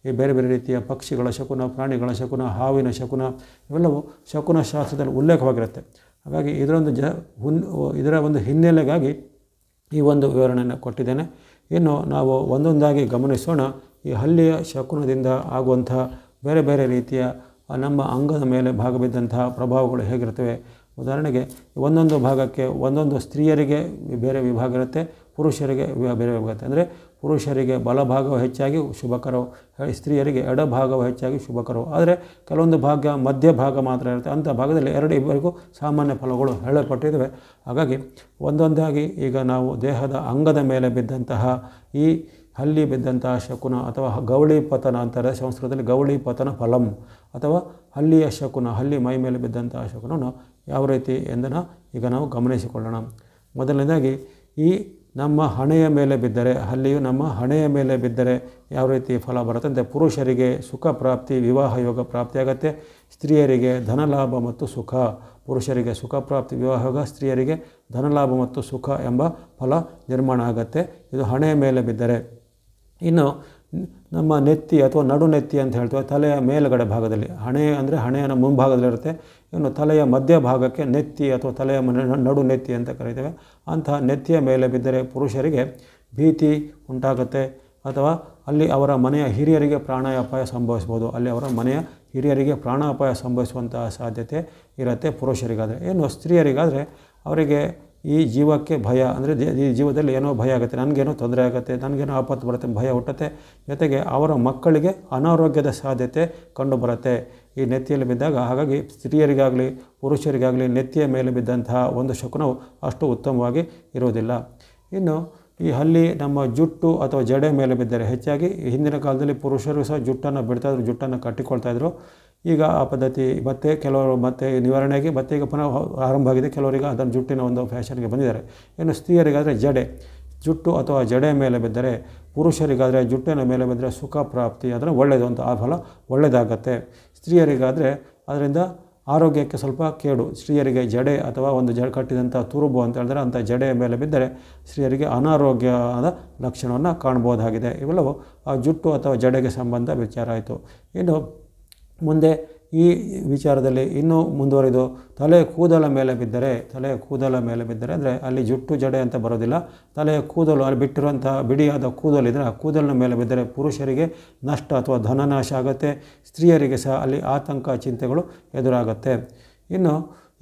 Speaker 1: ಈ ಬೇರೆ ಬೇರೆ ರೀತಿಯ ಪಕ್ಷಿಗಳ ಶಕುನ ಪ್ರಾಣಿಗಳ ಶಕುನ ಹಾವಿನ ಶಕುನ ಇವೆಲ್ಲವೂ ಶಕುನ ಶಾಸ್ತ್ರದಲ್ಲಿ ಉಲ್ಲೇಖವಾಗಿರುತ್ತೆ ಹಾಗಾಗಿ ಇದರೊಂದು ಜ ಇದರ ಒಂದು ಹಿನ್ನೆಲೆಗಾಗಿ ಈ ಒಂದು ವಿವರಣೆಯನ್ನು ಕೊಟ್ಟಿದ್ದೇನೆ ಇನ್ನು ನಾವು ಒಂದೊಂದಾಗಿ ಗಮನಿಸೋಣ ಈ ಹಲ್ಲಿಯ ಶಕುನದಿಂದ ಆಗುವಂಥ ಬೇರೆ ಬೇರೆ ರೀತಿಯ ನಮ್ಮ ಅಂಗದ ಮೇಲೆ ಬಿದ್ದಂತಹ ಪ್ರಭಾವಗಳು ಹೇಗಿರ್ತವೆ ಉದಾಹರಣೆಗೆ ಒಂದೊಂದು ಭಾಗಕ್ಕೆ ಒಂದೊಂದು ಸ್ತ್ರೀಯರಿಗೆ ಬೇರೆ ವಿಭಾಗ ಇರುತ್ತೆ ಪುರುಷರಿಗೆ ಬೇರೆ ವಿಭಾಗ ಇರುತ್ತೆ ಅಂದರೆ ಪುರುಷರಿಗೆ ಬಲಭಾಗವು ಹೆಚ್ಚಾಗಿ ಶುಭಕರವು ಸ್ತ್ರೀಯರಿಗೆ ಎಡಭಾಗವು ಹೆಚ್ಚಾಗಿ ಶುಭಕರವು ಆದರೆ ಕೆಲವೊಂದು ಭಾಗ ಮಧ್ಯ ಭಾಗ ಮಾತ್ರ ಇರುತ್ತೆ ಅಂಥ ಭಾಗದಲ್ಲಿ ಎರಡು ಇಬ್ಬರಿಗೂ ಸಾಮಾನ್ಯ ಫಲಗಳು ಹೇಳಲ್ಪಟ್ಟಿದ್ದಾವೆ ಹಾಗಾಗಿ ಒಂದೊಂದಾಗಿ ಈಗ ನಾವು ದೇಹದ ಅಂಗದ ಮೇಲೆ ಬಿದ್ದಂತಹ ಈ ಹಲ್ಲಿ ಬಿದ್ದಂತಹ ಶಕುನ ಅಥವಾ ಗೌಳಿ ಪತನ ಅಂತಾರೆ ಸಂಸ್ಕೃತದಲ್ಲಿ ಗೌಳಿ ಪತನ ಫಲಂ ಅಥವಾ ಹಲ್ಲಿಯ ಶಕುನ ಹಲ್ಲಿ ಮೈ ಮೇಲೆ ಬಿದ್ದಂತಹ ಶಕುನವನ್ನು ಯಾವ ರೀತಿ ಎಂದನ್ನು ಈಗ ನಾವು ಗಮನಿಸಿಕೊಳ್ಳೋಣ ಮೊದಲನೇದಾಗಿ ಈ ನಮ್ಮ ಹಣೆಯ ಮೇಲೆ ಬಿದ್ದರೆ ಅಲ್ಲಿಯೂ ನಮ್ಮ ಹಣೆಯ ಮೇಲೆ ಬಿದ್ದರೆ ಯಾವ ರೀತಿ ಫಲ ಬರುತ್ತೆ ಅಂದರೆ ಪುರುಷರಿಗೆ ಸುಖ ಪ್ರಾಪ್ತಿ ವಿವಾಹ ಯೋಗ ಪ್ರಾಪ್ತಿಯಾಗತ್ತೆ ಸ್ತ್ರೀಯರಿಗೆ ಧನಲಾಭ ಮತ್ತು ಸುಖ ಪುರುಷರಿಗೆ ಸುಖ ಪ್ರಾಪ್ತಿ ವಿವಾಹ ಯೋಗ ಸ್ತ್ರೀಯರಿಗೆ ಧನಲಾಭ ಮತ್ತು ಸುಖ ಎಂಬ ಫಲ ನಿರ್ಮಾಣ ಆಗತ್ತೆ ಇದು ಹಣೆಯ ಮೇಲೆ ಬಿದ್ದರೆ ಇನ್ನು ನಮ್ಮ ನೆತ್ತಿ ಅಥವಾ ನಡು ಅಂತ ಹೇಳ್ತೇವೆ ತಲೆಯ ಮೇಲುಗಡೆ ಭಾಗದಲ್ಲಿ ಹಣೆ ಅಂದರೆ ಹಣೆಯ ಮುಂಭಾಗದಲ್ಲಿರುತ್ತೆ ಇನ್ನು ತಲೆಯ ಮಧ್ಯ ಭಾಗಕ್ಕೆ ನೆತ್ತಿ ಅಥವಾ ತಲೆಯ ನಡು ನೆತ್ತಿ ಅಂತ ಕರಿತೇವೆ ಅಂತಹ ನೆತ್ತಿಯ ಮೇಲೆ ಬಿದ್ದರೆ ಪುರುಷರಿಗೆ ಭೀತಿ ಉಂಟಾಗುತ್ತೆ ಅಥವಾ ಅಲ್ಲಿ ಅವರ ಮನೆಯ ಹಿರಿಯರಿಗೆ ಅಪಾಯ ಸಂಭವಿಸ್ಬೋದು ಅಲ್ಲಿ ಅವರ ಮನೆಯ ಹಿರಿಯರಿಗೆ ಪ್ರಾಣಾಪಾಯ ಸಂಭವಿಸುವಂತಹ ಸಾಧ್ಯತೆ ಇರುತ್ತೆ ಪುರುಷರಿಗಾದರೆ ಏನು ಸ್ತ್ರೀಯರಿಗಾದರೆ ಅವರಿಗೆ ಈ ಜೀವಕ್ಕೆ ಭಯ ಅಂದರೆ ಈ ಜೀವದಲ್ಲಿ ಏನೋ ಭಯ ಆಗುತ್ತೆ ನನಗೇನೋ ತೊಂದರೆ ಆಗುತ್ತೆ ನನಗೇನೋ ಆಪತ್ತು ಬರುತ್ತೆ ಭಯ ಹುಟ್ಟುತ್ತೆ ಜೊತೆಗೆ ಅವರ ಮಕ್ಕಳಿಗೆ ಅನಾರೋಗ್ಯದ ಸಾಧ್ಯತೆ ಕಂಡು ಬರುತ್ತೆ ಈ ನೆತ್ತಿಯಲ್ಲಿ ಬಿದ್ದಾಗ ಹಾಗಾಗಿ ಸ್ತ್ರೀಯರಿಗಾಗಲಿ ಪುರುಷರಿಗಾಗಲಿ ನೆತ್ತಿಯ ಮೇಲೆ ಬಿದ್ದಂತಹ ಒಂದು ಶಕುನವು ಅಷ್ಟು ಉತ್ತಮವಾಗಿ ಇರುವುದಿಲ್ಲ ಇನ್ನು ಈ ಹಲ್ಲಿ ನಮ್ಮ ಜುಟ್ಟು ಅಥವಾ ಜಡೆ ಮೇಲೆ ಬಿದ್ದರೆ ಹೆಚ್ಚಾಗಿ ಹಿಂದಿನ ಕಾಲದಲ್ಲಿ ಪುರುಷರು ಸಹ ಜುಟ್ಟನ್ನು ಬಿಡ್ತಾಯಿದ್ರು ಜುಟ್ಟನ್ನು ಕಟ್ಟಿಕೊಳ್ತಾಯಿದ್ರು ಈಗ ಆ ಪದ್ಧತಿ ಮತ್ತೆ ಕೆಲವರು ಮತ್ತೆ ನಿವಾರಣೆಗೆ ಮತ್ತೆ ಈಗ ಪುನಃ ಆರಂಭ ಆಗಿದೆ ಕೆಲವರಿಗೆ ಅದನ್ನು ಜುಟ್ಟಿನ ಒಂದು ಫ್ಯಾಷನ್ಗೆ ಬಂದಿದ್ದಾರೆ ಇನ್ನು ಸ್ತ್ರೀಯರಿಗಾದರೆ ಜಡೆ ಜುಟ್ಟು ಅಥವಾ ಜಡೆ ಮೇಲೆ ಬಿದ್ದರೆ ಪುರುಷರಿಗಾದರೆ ಜುಟ್ಟಿನ ಮೇಲೆ ಬಿದ್ದರೆ ಸುಖ ಪ್ರಾಪ್ತಿ ಅದನ್ನು ಒಳ್ಳೆಯದು ಅಂತ ಆ ಫಲ ಒಳ್ಳೆಯದಾಗತ್ತೆ ಸ್ತ್ರೀಯರಿಗಾದರೆ ಅದರಿಂದ ಆರೋಗ್ಯಕ್ಕೆ ಸ್ವಲ್ಪ ಕೇಡು ಸ್ತ್ರೀಯರಿಗೆ ಜಡೆ ಅಥವಾ ಒಂದು ಜಡೆ ಕಟ್ಟಿದಂಥ ತುರುಬು ಅಂತ ಹೇಳಿದ್ರೆ ಅಂಥ ಜಡೆಯ ಮೇಲೆ ಬಿದ್ದರೆ ಸ್ತ್ರೀಯರಿಗೆ ಅನಾರೋಗ್ಯದ ಲಕ್ಷಣವನ್ನು ಕಾಣ್ಬೋದಾಗಿದೆ ಇವೆಲ್ಲವೂ ಆ ಜುಟ್ಟು ಅಥವಾ ಜಡೆಗೆ ಸಂಬಂಧ ವಿಚಾರ ಆಯಿತು ಇನ್ನು ಮುಂದೆ ಈ ವಿಚಾರದಲ್ಲಿ ಇನ್ನೂ ಮುಂದುವರಿದು ತಲೆಯ ಕೂದಲ ಮೇಲೆ ಬಿದ್ದರೆ ತಲೆಯ ಕೂದಲ ಮೇಲೆ ಬಿದ್ದರೆ ಅಂದರೆ ಅಲ್ಲಿ ಜುಟ್ಟು ಜಡೆ ಅಂತ ಬರೋದಿಲ್ಲ ತಲೆಯ ಕೂದಲು ಅಲ್ಲಿ ಬಿಟ್ಟಿರುವಂಥ ಬಿಡಿಯಾದ ಇದ್ದರೆ ಆ ಕೂದಲಿನ ಮೇಲೆ ಬಿದ್ದರೆ ಪುರುಷರಿಗೆ ನಷ್ಟ ಅಥವಾ ಧನನಾಶ ಆಗುತ್ತೆ ಸ್ತ್ರೀಯರಿಗೆ ಸಹ ಅಲ್ಲಿ ಆತಂಕ ಚಿಂತೆಗಳು ಎದುರಾಗುತ್ತೆ ಇನ್ನು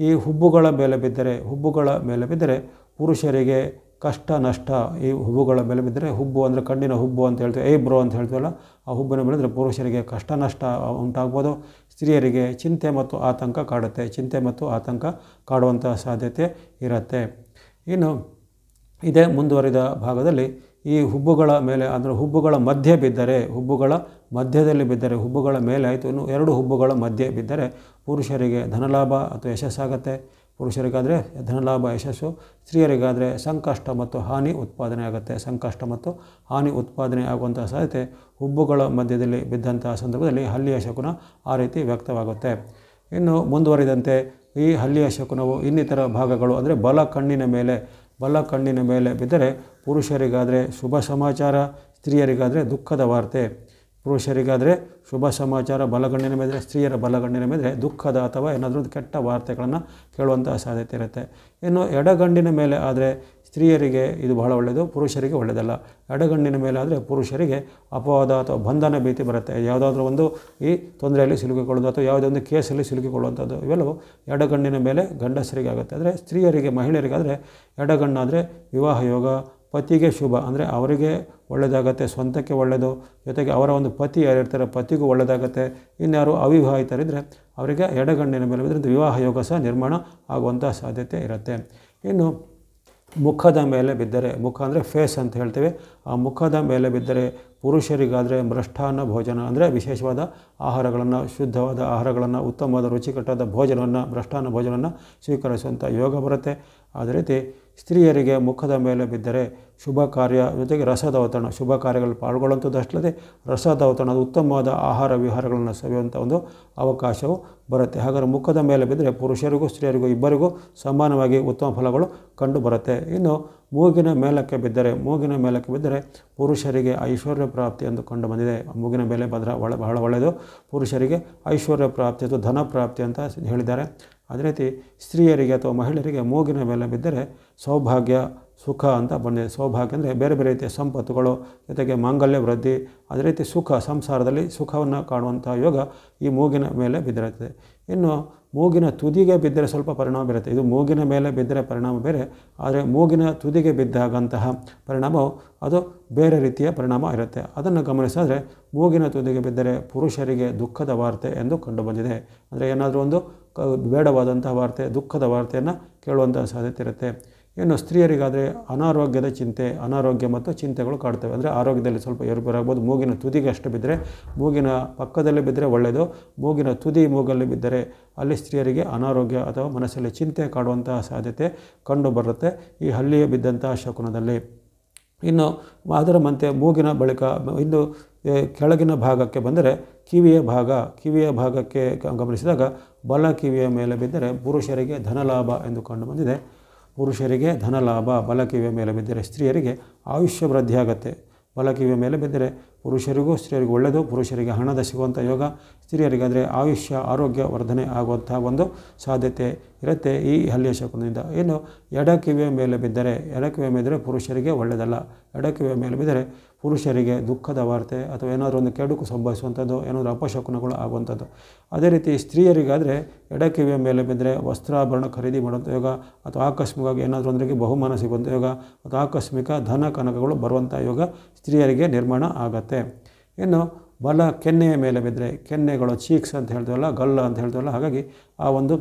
Speaker 1: ಈ ಹುಬ್ಬುಗಳ ಮೇಲೆ ಬಿದ್ದರೆ ಹುಬ್ಬುಗಳ ಮೇಲೆ ಬಿದ್ದರೆ ಪುರುಷರಿಗೆ ಕಷ್ಟ ನಷ್ಟ ಈ ಹುಬ್ಬುಗಳ ಮೇಲೆ ಬಿದ್ದರೆ ಹುಬ್ಬು ಅಂದರೆ ಕಣ್ಣಿನ ಹುಬ್ಬು ಅಂತ ಹೇಳ್ತೀವಿ ಏ ಬ್ರೋ ಅಂತ ಹೇಳ್ತೀವಲ್ಲ ಆ ಹುಬ್ಬಿನ ಮೇಲೆ ಪುರುಷರಿಗೆ ಕಷ್ಟ ನಷ್ಟ ಉಂಟಾಗ್ಬೋದು ಸ್ತ್ರೀಯರಿಗೆ ಚಿಂತೆ ಮತ್ತು ಆತಂಕ ಕಾಡುತ್ತೆ ಚಿಂತೆ ಮತ್ತು ಆತಂಕ ಕಾಡುವಂಥ ಸಾಧ್ಯತೆ ಇರುತ್ತೆ ಇನ್ನು ಇದೇ ಮುಂದುವರಿದ ಭಾಗದಲ್ಲಿ ಈ ಹುಬ್ಬುಗಳ ಮೇಲೆ ಅಂದರೆ ಹುಬ್ಬುಗಳ ಮಧ್ಯೆ ಬಿದ್ದರೆ ಹುಬ್ಬುಗಳ ಮಧ್ಯದಲ್ಲಿ ಬಿದ್ದರೆ ಹುಬ್ಬುಗಳ ಮೇಲೆ ಆಯಿತು ಇನ್ನು ಎರಡು ಹುಬ್ಬುಗಳ ಮಧ್ಯೆ ಬಿದ್ದರೆ ಪುರುಷರಿಗೆ ಧನಲಾಭ ಅಥವಾ ಯಶಸ್ಸಾಗತ್ತೆ ಪುರುಷರಿಗಾದರೆ ಧನಲಾಭ ಯಶಸ್ಸು ಸ್ತ್ರೀಯರಿಗಾದರೆ ಸಂಕಷ್ಟ ಮತ್ತು ಹಾನಿ ಉತ್ಪಾದನೆ ಆಗುತ್ತೆ ಸಂಕಷ್ಟ ಮತ್ತು ಹಾನಿ ಉತ್ಪಾದನೆ ಆಗುವಂಥ ಸಾಧ್ಯತೆ ಹುಬ್ಬುಗಳ ಮಧ್ಯದಲ್ಲಿ ಬಿದ್ದಂತಹ ಸಂದರ್ಭದಲ್ಲಿ ಹಳ್ಳಿಯ ಶಕುನ ಆ ರೀತಿ ವ್ಯಕ್ತವಾಗುತ್ತೆ ಇನ್ನು ಮುಂದುವರಿದಂತೆ ಈ ಹಳ್ಳಿಯ ಶಕುನವು ಇನ್ನಿತರ ಭಾಗಗಳು ಅಂದರೆ ಬಲ ಕಣ್ಣಿನ ಮೇಲೆ ಬಲ ಕಣ್ಣಿನ ಮೇಲೆ ಬಿದ್ದರೆ ಪುರುಷರಿಗಾದರೆ ಶುಭ ಸಮಾಚಾರ ಸ್ತ್ರೀಯರಿಗಾದರೆ ದುಃಖದ ವಾರ್ತೆ ಪುರುಷರಿಗಾದರೆ ಶುಭ ಸಮಾಚಾರ ಬಲಗಣ್ಣಿನ ಮೇಲೆ ಸ್ತ್ರೀಯರ ಬಲಗಣ್ಣಿನ ಮೇಲೆ ದುಃಖದ ಅಥವಾ ಏನಾದರೂ ಕೆಟ್ಟ ವಾರ್ತೆಗಳನ್ನು ಕೇಳುವಂತಹ ಸಾಧ್ಯತೆ ಇರುತ್ತೆ ಇನ್ನು ಎಡಗಣ್ಣಿನ ಮೇಲೆ ಆದರೆ ಸ್ತ್ರೀಯರಿಗೆ ಇದು ಬಹಳ ಒಳ್ಳೆಯದು ಪುರುಷರಿಗೆ ಒಳ್ಳೆಯದಲ್ಲ ಎಡಗಣ್ಣಿನ ಮೇಲೆ ಆದರೆ ಪುರುಷರಿಗೆ ಅಪವಾದ ಅಥವಾ ಬಂಧನ ಭೀತಿ ಬರುತ್ತೆ ಯಾವುದಾದ್ರೂ ಒಂದು ಈ ತೊಂದರೆಯಲ್ಲಿ ಸಿಲುಕಿಕೊಳ್ಳೋದು ಅಥವಾ ಯಾವುದೇ ಒಂದು ಕೇಸಲ್ಲಿ ಸಿಲುಕಿಕೊಳ್ಳುವಂಥದ್ದು ಇವೆಲ್ಲವೂ ಎಡಗಣ್ಣಿನ ಮೇಲೆ ಗಂಡಸರಿಗೆ ಆಗುತ್ತೆ ಆದರೆ ಸ್ತ್ರೀಯರಿಗೆ ಮಹಿಳೆಯರಿಗಾದರೆ ಎಡಗಣ್ಣಾದರೆ ವಿವಾಹ ಯೋಗ ಪತಿಗೆ ಶುಭ ಅಂದರೆ ಅವರಿಗೆ ಒಳ್ಳೆಯದಾಗತ್ತೆ ಸ್ವಂತಕ್ಕೆ ಒಳ್ಳೆಯದು ಜೊತೆಗೆ ಅವರ ಒಂದು ಪತಿ ಯಾರಿರ್ತಾರೆ ಪತಿಗೂ ಒಳ್ಳೆಯದಾಗತ್ತೆ ಇನ್ಯಾರು ಅವಿವಾಹಿತರಿದ್ದರೆ ಅವರಿಗೆ ಎಡಗಣ್ಣಿನ ಮೇಲೆ ಇದರಿಂದ ವಿವಾಹ ಯೋಗ ಸಹ ನಿರ್ಮಾಣ ಆಗುವಂಥ ಸಾಧ್ಯತೆ ಇರುತ್ತೆ ಇನ್ನು ಮುಖದ ಮೇಲೆ ಬಿದ್ದರೆ ಮುಖ ಅಂದರೆ ಫೇಸ್ ಅಂತ ಹೇಳ್ತೇವೆ ಆ ಮುಖದ ಮೇಲೆ ಬಿದ್ದರೆ ಪುರುಷರಿಗಾದರೆ ಮೃಷ್ಟಾನ್ನ ಭೋಜನ ಅಂದರೆ ವಿಶೇಷವಾದ ಆಹಾರಗಳನ್ನು ಶುದ್ಧವಾದ ಆಹಾರಗಳನ್ನು ಉತ್ತಮವಾದ ರುಚಿಕಟ್ಟಾದ ಭೋಜನವನ್ನು ಭ್ರಷ್ಟಾನ್ನ ಭೋಜನವನ್ನು ಸ್ವೀಕರಿಸುವಂಥ ಯೋಗ ಬರುತ್ತೆ ಅದೇ ರೀತಿ ಸ್ತ್ರೀಯರಿಗೆ ಮುಖದ ಮೇಲೆ ಬಿದ್ದರೆ ಶುಭ ಕಾರ್ಯ ಜೊತೆಗೆ ಅವತರಣ ಶುಭ ಕಾರ್ಯಗಳಲ್ಲಿ ಪಾಲ್ಗೊಳ್ಳುವಂಥದ್ದು ಅಷ್ಟಲ್ಲದೆ ರಸದವತರಣದ ಉತ್ತಮವಾದ ಆಹಾರ ವಿಹಾರಗಳನ್ನು ಸವಿಯುವಂಥ ಒಂದು ಅವಕಾಶವು ಬರುತ್ತೆ ಹಾಗಾದರೆ ಮುಖದ ಮೇಲೆ ಬಿದ್ದರೆ ಪುರುಷರಿಗೂ ಸ್ತ್ರೀಯರಿಗೂ ಇಬ್ಬರಿಗೂ ಸಮಾನವಾಗಿ ಉತ್ತಮ ಫಲಗಳು ಕಂಡು ಬರುತ್ತೆ ಇನ್ನು ಮೂಗಿನ ಮೇಲಕ್ಕೆ ಬಿದ್ದರೆ ಮೂಗಿನ ಮೇಲಕ್ಕೆ ಬಿದ್ದರೆ ಪುರುಷರಿಗೆ ಐಶ್ವರ್ಯ ಪ್ರಾಪ್ತಿ ಎಂದು ಕಂಡು ಬಂದಿದೆ ಮೂಗಿನ ಮೇಲೆ ಬಂದರೆ ಒಳ ಬಹಳ ಒಳ್ಳೆಯದು ಪುರುಷರಿಗೆ ಐಶ್ವರ್ಯ ಪ್ರಾಪ್ತಿ ಅಥವಾ ಧನ ಪ್ರಾಪ್ತಿ ಅಂತ ಹೇಳಿದ್ದಾರೆ ಅದೇ ರೀತಿ ಸ್ತ್ರೀಯರಿಗೆ ಅಥವಾ ಮಹಿಳೆಯರಿಗೆ ಮೂಗಿನ ಮೇಲೆ ಬಿದ್ದರೆ ಸೌಭಾಗ್ಯ ಸುಖ ಅಂತ ಬಂದಿದೆ ಸೌಭಾಗ್ಯ ಅಂದರೆ ಬೇರೆ ಬೇರೆ ರೀತಿಯ ಸಂಪತ್ತುಗಳು ಜೊತೆಗೆ ಮಾಂಗಲ್ಯ ವೃದ್ಧಿ ಅದೇ ರೀತಿ ಸುಖ ಸಂಸಾರದಲ್ಲಿ ಸುಖವನ್ನು ಕಾಣುವಂಥ ಯೋಗ ಈ ಮೂಗಿನ ಮೇಲೆ ಬಿದ್ದಿರುತ್ತದೆ ಇನ್ನು ಮೂಗಿನ ತುದಿಗೆ ಬಿದ್ದರೆ ಸ್ವಲ್ಪ ಪರಿಣಾಮ ಬೀರುತ್ತೆ ಇದು ಮೂಗಿನ ಮೇಲೆ ಬಿದ್ದರೆ ಪರಿಣಾಮ ಬೇರೆ ಆದರೆ ಮೂಗಿನ ತುದಿಗೆ ಬಿದ್ದಾಗಂತಹ ಪರಿಣಾಮವು ಅದು ಬೇರೆ ರೀತಿಯ ಪರಿಣಾಮ ಇರುತ್ತೆ ಅದನ್ನು ಗಮನಿಸಿದ್ರೆ ಮೂಗಿನ ತುದಿಗೆ ಬಿದ್ದರೆ ಪುರುಷರಿಗೆ ದುಃಖದ ವಾರ್ತೆ ಎಂದು ಕಂಡುಬಂದಿದೆ ಅಂದರೆ ಏನಾದರೂ ಒಂದು ಬೇಡವಾದಂತಹ ವಾರ್ತೆ ದುಃಖದ ವಾರ್ತೆಯನ್ನು ಕೇಳುವಂತಹ ಸಾಧ್ಯತೆ ಇರುತ್ತೆ ಏನು ಸ್ತ್ರೀಯರಿಗಾದರೆ ಅನಾರೋಗ್ಯದ ಚಿಂತೆ ಅನಾರೋಗ್ಯ ಮತ್ತು ಚಿಂತೆಗಳು ಕಾಡ್ತವೆ ಅಂದರೆ ಆರೋಗ್ಯದಲ್ಲಿ ಸ್ವಲ್ಪ ಏರುಪೇರಾಗ್ಬೋದು ಮೂಗಿನ ತುದಿಗೆ ಅಷ್ಟು ಬಿದ್ದರೆ ಮೂಗಿನ ಪಕ್ಕದಲ್ಲಿ ಬಿದ್ದರೆ ಒಳ್ಳೆಯದು ಮೂಗಿನ ತುದಿ ಮೂಗಲ್ಲಿ ಬಿದ್ದರೆ ಅಲ್ಲಿ ಸ್ತ್ರೀಯರಿಗೆ ಅನಾರೋಗ್ಯ ಅಥವಾ ಮನಸ್ಸಲ್ಲಿ ಚಿಂತೆ ಕಾಡುವಂತಹ ಸಾಧ್ಯತೆ ಕಂಡು ಬರುತ್ತೆ ಈ ಹಳ್ಳಿಯ ಬಿದ್ದಂತಹ ಶಕುನದಲ್ಲಿ ಇನ್ನು ಅದರ ಮಂತೆ ಮೂಗಿನ ಬಳಿಕ ಇನ್ನು ಕೆಳಗಿನ ಭಾಗಕ್ಕೆ ಬಂದರೆ ಕಿವಿಯ ಭಾಗ ಕಿವಿಯ ಭಾಗಕ್ಕೆ ಗಮನಿಸಿದಾಗ ಬಲ ಕಿವಿಯ ಮೇಲೆ ಬಿದ್ದರೆ ಪುರುಷರಿಗೆ ಧನಲಾಭ ಎಂದು ಕಂಡು ಬಂದಿದೆ ಪುರುಷರಿಗೆ ಧನಲಾಭ ಬಲ ಕಿವಿಯ ಮೇಲೆ ಬಿದ್ದರೆ ಸ್ತ್ರೀಯರಿಗೆ ಆಯುಷ್ಯ ವೃದ್ಧಿಯಾಗತ್ತೆ ಬಲ ಕಿವಿಯ ಮೇಲೆ ಬಿದ್ದರೆ ಪುರುಷರಿಗೂ ಸ್ತ್ರೀಯರಿಗೂ ಒಳ್ಳೆಯದು ಪುರುಷರಿಗೆ ಹಣದ ಸಿಗುವಂಥ ಯೋಗ ಸ್ತ್ರೀಯರಿಗಾದರೆ ಆಯುಷ್ಯ ಆರೋಗ್ಯ ವರ್ಧನೆ ಆಗುವಂಥ ಒಂದು ಸಾಧ್ಯತೆ ಇರುತ್ತೆ ಈ ಹಲ್ಲಿಯ ಶಕುನದಿಂದ ಇನ್ನು ಎಡಕಿವೆ ಮೇಲೆ ಬಿದ್ದರೆ ಎಡಕಿವೆ ಮೇಲೆ ಪುರುಷರಿಗೆ ಒಳ್ಳೆಯದಲ್ಲ ಎಡಕಿವೆ ಮೇಲೆ ಬಿದ್ದರೆ ಪುರುಷರಿಗೆ ದುಃಖದ ವಾರ್ತೆ ಅಥವಾ ಏನಾದರೂ ಒಂದು ಕೆಡುಕು ಸಂಭವಿಸುವಂಥದ್ದು ಏನಾದರೂ ಅಪಶಕುನಗಳು ಆಗುವಂಥದ್ದು ಅದೇ ರೀತಿ ಸ್ತ್ರೀಯರಿಗಾದರೆ ಎಡಕಿವೆ ಮೇಲೆ ಬಿದ್ದರೆ ವಸ್ತ್ರಾಭರಣ ಖರೀದಿ ಮಾಡುವಂಥ ಯೋಗ ಅಥವಾ ಆಕಸ್ಮಿಕವಾಗಿ ಏನಾದರೂ ಒಂದರಿಗೆ ಬಹುಮಾನ ಸಿಗುವಂಥ ಯೋಗ ಅಥವಾ ಆಕಸ್ಮಿಕ ಧನ ಕನಕಗಳು ಬರುವಂಥ ಯೋಗ ಸ್ತ್ರೀಯರಿಗೆ ನಿರ್ಮಾಣ ಆಗುತ್ತೆ ಆಗುತ್ತೆ ಇನ್ನು ಬಲ ಕೆನ್ನೆಯ ಮೇಲೆ ಬಿದ್ದರೆ ಕೆನ್ನೆಗಳು ಚೀಕ್ಸ್ ಅಂತ ಹೇಳ್ತೀವಲ್ಲ ಗಲ್ಲ ಅಂತ ಹೇಳ್ತೀವಲ್ಲ ಹಾಗಾಗಿ ಆ ಒಂದು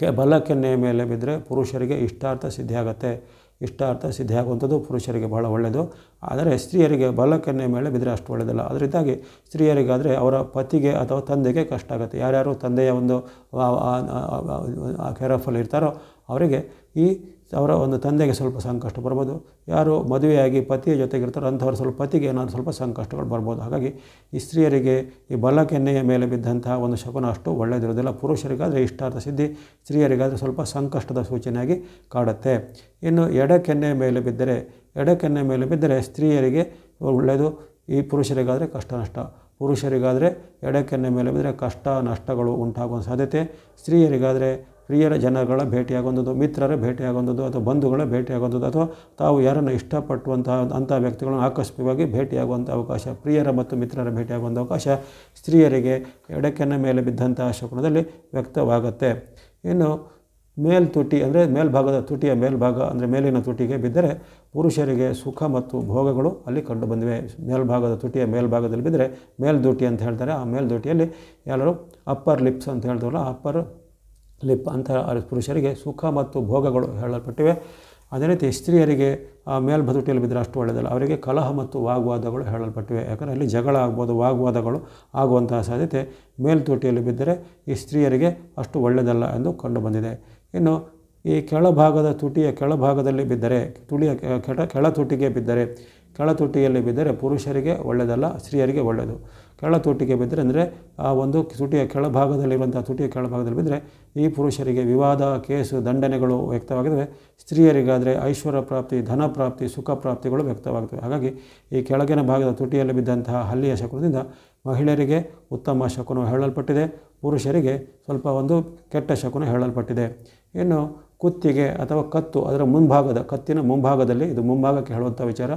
Speaker 1: ಕೆ ಬಲ ಕೆನ್ನೆಯ ಮೇಲೆ ಬಿದ್ದರೆ ಪುರುಷರಿಗೆ ಇಷ್ಟಾರ್ಥ ಸಿದ್ಧಿ ಆಗುತ್ತೆ ಇಷ್ಟಾರ್ಥ ಸಿದ್ಧಿ ಆಗುವಂಥದ್ದು ಪುರುಷರಿಗೆ ಬಹಳ ಒಳ್ಳೆಯದು ಆದರೆ ಸ್ತ್ರೀಯರಿಗೆ ಬಲ ಕೆನ್ನೆಯ ಮೇಲೆ ಬಿದ್ದರೆ ಅಷ್ಟು ಒಳ್ಳೆಯದಲ್ಲ ಅದರಿಂದಾಗಿ ಸ್ತ್ರೀಯರಿಗಾದರೆ ಅವರ ಪತಿಗೆ ಅಥವಾ ತಂದೆಗೆ ಕಷ್ಟ ಆಗುತ್ತೆ ಯಾರ್ಯಾರು ತಂದೆಯ ಒಂದು ಕೆರಫಲ್ಲಿ ಇರ್ತಾರೋ ಅವರಿಗೆ ಈ ಅವರ ಒಂದು ತಂದೆಗೆ ಸ್ವಲ್ಪ ಸಂಕಷ್ಟ ಬರ್ಬೋದು ಯಾರು ಮದುವೆಯಾಗಿ ಪತಿಯ ಜೊತೆಗಿರ್ತಾರೋ ಅಂಥವ್ರು ಸ್ವಲ್ಪ ಪತಿಗೆ ಏನಾದರೂ ಸ್ವಲ್ಪ ಸಂಕಷ್ಟಗಳು ಬರ್ಬೋದು ಹಾಗಾಗಿ ಈ ಸ್ತ್ರೀಯರಿಗೆ ಈ ಕೆನ್ನೆಯ ಮೇಲೆ ಬಿದ್ದಂತಹ ಒಂದು ಶಕುನ ಅಷ್ಟು ಒಳ್ಳೆಯದಿರೋದಿಲ್ಲ ಪುರುಷರಿಗಾದರೆ ಇಷ್ಟಾರ್ಥ ಸಿದ್ಧಿ ಸ್ತ್ರೀಯರಿಗಾದರೆ ಸ್ವಲ್ಪ ಸಂಕಷ್ಟದ ಸೂಚನೆಯಾಗಿ ಕಾಡುತ್ತೆ ಇನ್ನು ಎಡ ಕೆನ್ನೆಯ ಮೇಲೆ ಬಿದ್ದರೆ ಎಡ ಕೆನ್ನೆಯ ಮೇಲೆ ಬಿದ್ದರೆ ಸ್ತ್ರೀಯರಿಗೆ ಒಳ್ಳೆಯದು ಈ ಪುರುಷರಿಗಾದರೆ ಕಷ್ಟ ನಷ್ಟ ಪುರುಷರಿಗಾದರೆ ಎಡಕೆನ್ನೆ ಮೇಲೆ ಬಿದ್ದರೆ ಕಷ್ಟ ನಷ್ಟಗಳು ಉಂಟಾಗುವ ಸಾಧ್ಯತೆ ಸ್ತ್ರೀಯರಿಗಾದರೆ ಪ್ರಿಯರ ಜನಗಳ ಭೇಟಿಯಾಗುವಂಥದ್ದು ಮಿತ್ರರ ಭೇಟಿಯಾಗುವಂಥದ್ದು ಅಥವಾ ಬಂಧುಗಳ ಭೇಟಿಯಾಗುವಂಥದ್ದು ಅಥವಾ ತಾವು ಯಾರನ್ನು ಇಷ್ಟಪಟ್ಟುವಂತಹ ಅಂಥ ವ್ಯಕ್ತಿಗಳನ್ನು ಆಕಸ್ಮಿಕವಾಗಿ ಭೇಟಿಯಾಗುವಂಥ ಅವಕಾಶ ಪ್ರಿಯರ ಮತ್ತು ಮಿತ್ರರ ಭೇಟಿಯಾಗುವಂಥ ಅವಕಾಶ ಸ್ತ್ರೀಯರಿಗೆ ಎಡಕೆನ ಮೇಲೆ ಬಿದ್ದಂಥ ಶಕುನದಲ್ಲಿ ವ್ಯಕ್ತವಾಗುತ್ತೆ ಇನ್ನು ಮೇಲ್ತುಟಿ ಅಂದರೆ ಮೇಲ್ಭಾಗದ ತುಟಿಯ ಮೇಲ್ಭಾಗ ಅಂದರೆ ಮೇಲಿನ ತುಟಿಗೆ ಬಿದ್ದರೆ ಪುರುಷರಿಗೆ ಸುಖ ಮತ್ತು ಭೋಗಗಳು ಅಲ್ಲಿ ಕಂಡು ಬಂದಿವೆ ಮೇಲ್ಭಾಗದ ತುಟಿಯ ಮೇಲ್ಭಾಗದಲ್ಲಿ ಬಿದ್ದರೆ ಮೇಲ್ದೂಟಿ ಅಂತ ಹೇಳ್ತಾರೆ ಆ ಮೇಲ್ದುಟಿಯಲ್ಲಿ ಎಲ್ಲರೂ ಅಪ್ಪರ್ ಲಿಪ್ಸ್ ಅಂತ ಹೇಳ್ತಾರಲ್ಲ ಅಪ್ಪರ್ ಅಲ್ಲಿ ಅಂತಹ ಪುರುಷರಿಗೆ ಸುಖ ಮತ್ತು ಭೋಗಗಳು ಹೇಳಲ್ಪಟ್ಟಿವೆ ಅದೇ ರೀತಿ ಸ್ತ್ರೀಯರಿಗೆ ಮೇಲ್ಬದುಟಿಯಲ್ಲಿ ಬಿದ್ದರೆ ಅಷ್ಟು ಒಳ್ಳೆಯದಲ್ಲ ಅವರಿಗೆ ಕಲಹ ಮತ್ತು ವಾಗ್ವಾದಗಳು ಹೇಳಲ್ಪಟ್ಟಿವೆ ಯಾಕಂದರೆ ಅಲ್ಲಿ ಜಗಳ ಆಗ್ಬೋದು ವಾಗ್ವಾದಗಳು ಆಗುವಂತಹ ಸಾಧ್ಯತೆ ಮೇಲ್ತುಟಿಯಲ್ಲಿ ಬಿದ್ದರೆ ಈ ಸ್ತ್ರೀಯರಿಗೆ ಅಷ್ಟು ಒಳ್ಳೆಯದಲ್ಲ ಎಂದು ಕಂಡುಬಂದಿದೆ ಇನ್ನು ಈ ಕೆಳಭಾಗದ ತುಟಿಯ ಕೆಳಭಾಗದಲ್ಲಿ ಬಿದ್ದರೆ ತುಳಿಯ ಕೆಟ ಕೆಳ ಬಿದ್ದರೆ ಕೆಳ ಬಿದ್ದರೆ ಪುರುಷರಿಗೆ ಒಳ್ಳೆಯದಲ್ಲ ಸ್ತ್ರೀಯರಿಗೆ ಒಳ್ಳೆಯದು ಕಳ್ಳತೋಟಿಗೆ ಬಿದ್ದರೆ ಅಂದರೆ ಆ ಒಂದು ತುಟಿಯ ಕೆಳಭಾಗದಲ್ಲಿರುವಂಥ ತುಟಿಯ ಕೆಳಭಾಗದಲ್ಲಿ ಬಿದ್ದರೆ ಈ ಪುರುಷರಿಗೆ ವಿವಾದ ಕೇಸು ದಂಡನೆಗಳು ವ್ಯಕ್ತವಾಗಿದ್ದಾವೆ ಸ್ತ್ರೀಯರಿಗಾದರೆ ಐಶ್ವರ್ಯ ಪ್ರಾಪ್ತಿ ಧನ ಪ್ರಾಪ್ತಿ ಸುಖ ಪ್ರಾಪ್ತಿಗಳು ವ್ಯಕ್ತವಾಗ್ತವೆ ಹಾಗಾಗಿ ಈ ಕೆಳಗಿನ ಭಾಗದ ತುಟಿಯಲ್ಲಿ ಬಿದ್ದಂತಹ ಹಲ್ಲಿಯ ಶಕುನದಿಂದ ಮಹಿಳೆಯರಿಗೆ ಉತ್ತಮ ಶಕುನ ಹೇಳಲ್ಪಟ್ಟಿದೆ ಪುರುಷರಿಗೆ ಸ್ವಲ್ಪ ಒಂದು ಕೆಟ್ಟ ಶಕುನ ಹೇಳಲ್ಪಟ್ಟಿದೆ ಇನ್ನು ಕುತ್ತಿಗೆ ಅಥವಾ ಕತ್ತು ಅದರ ಮುಂಭಾಗದ ಕತ್ತಿನ ಮುಂಭಾಗದಲ್ಲಿ ಇದು ಮುಂಭಾಗಕ್ಕೆ ಹೇಳುವಂಥ ವಿಚಾರ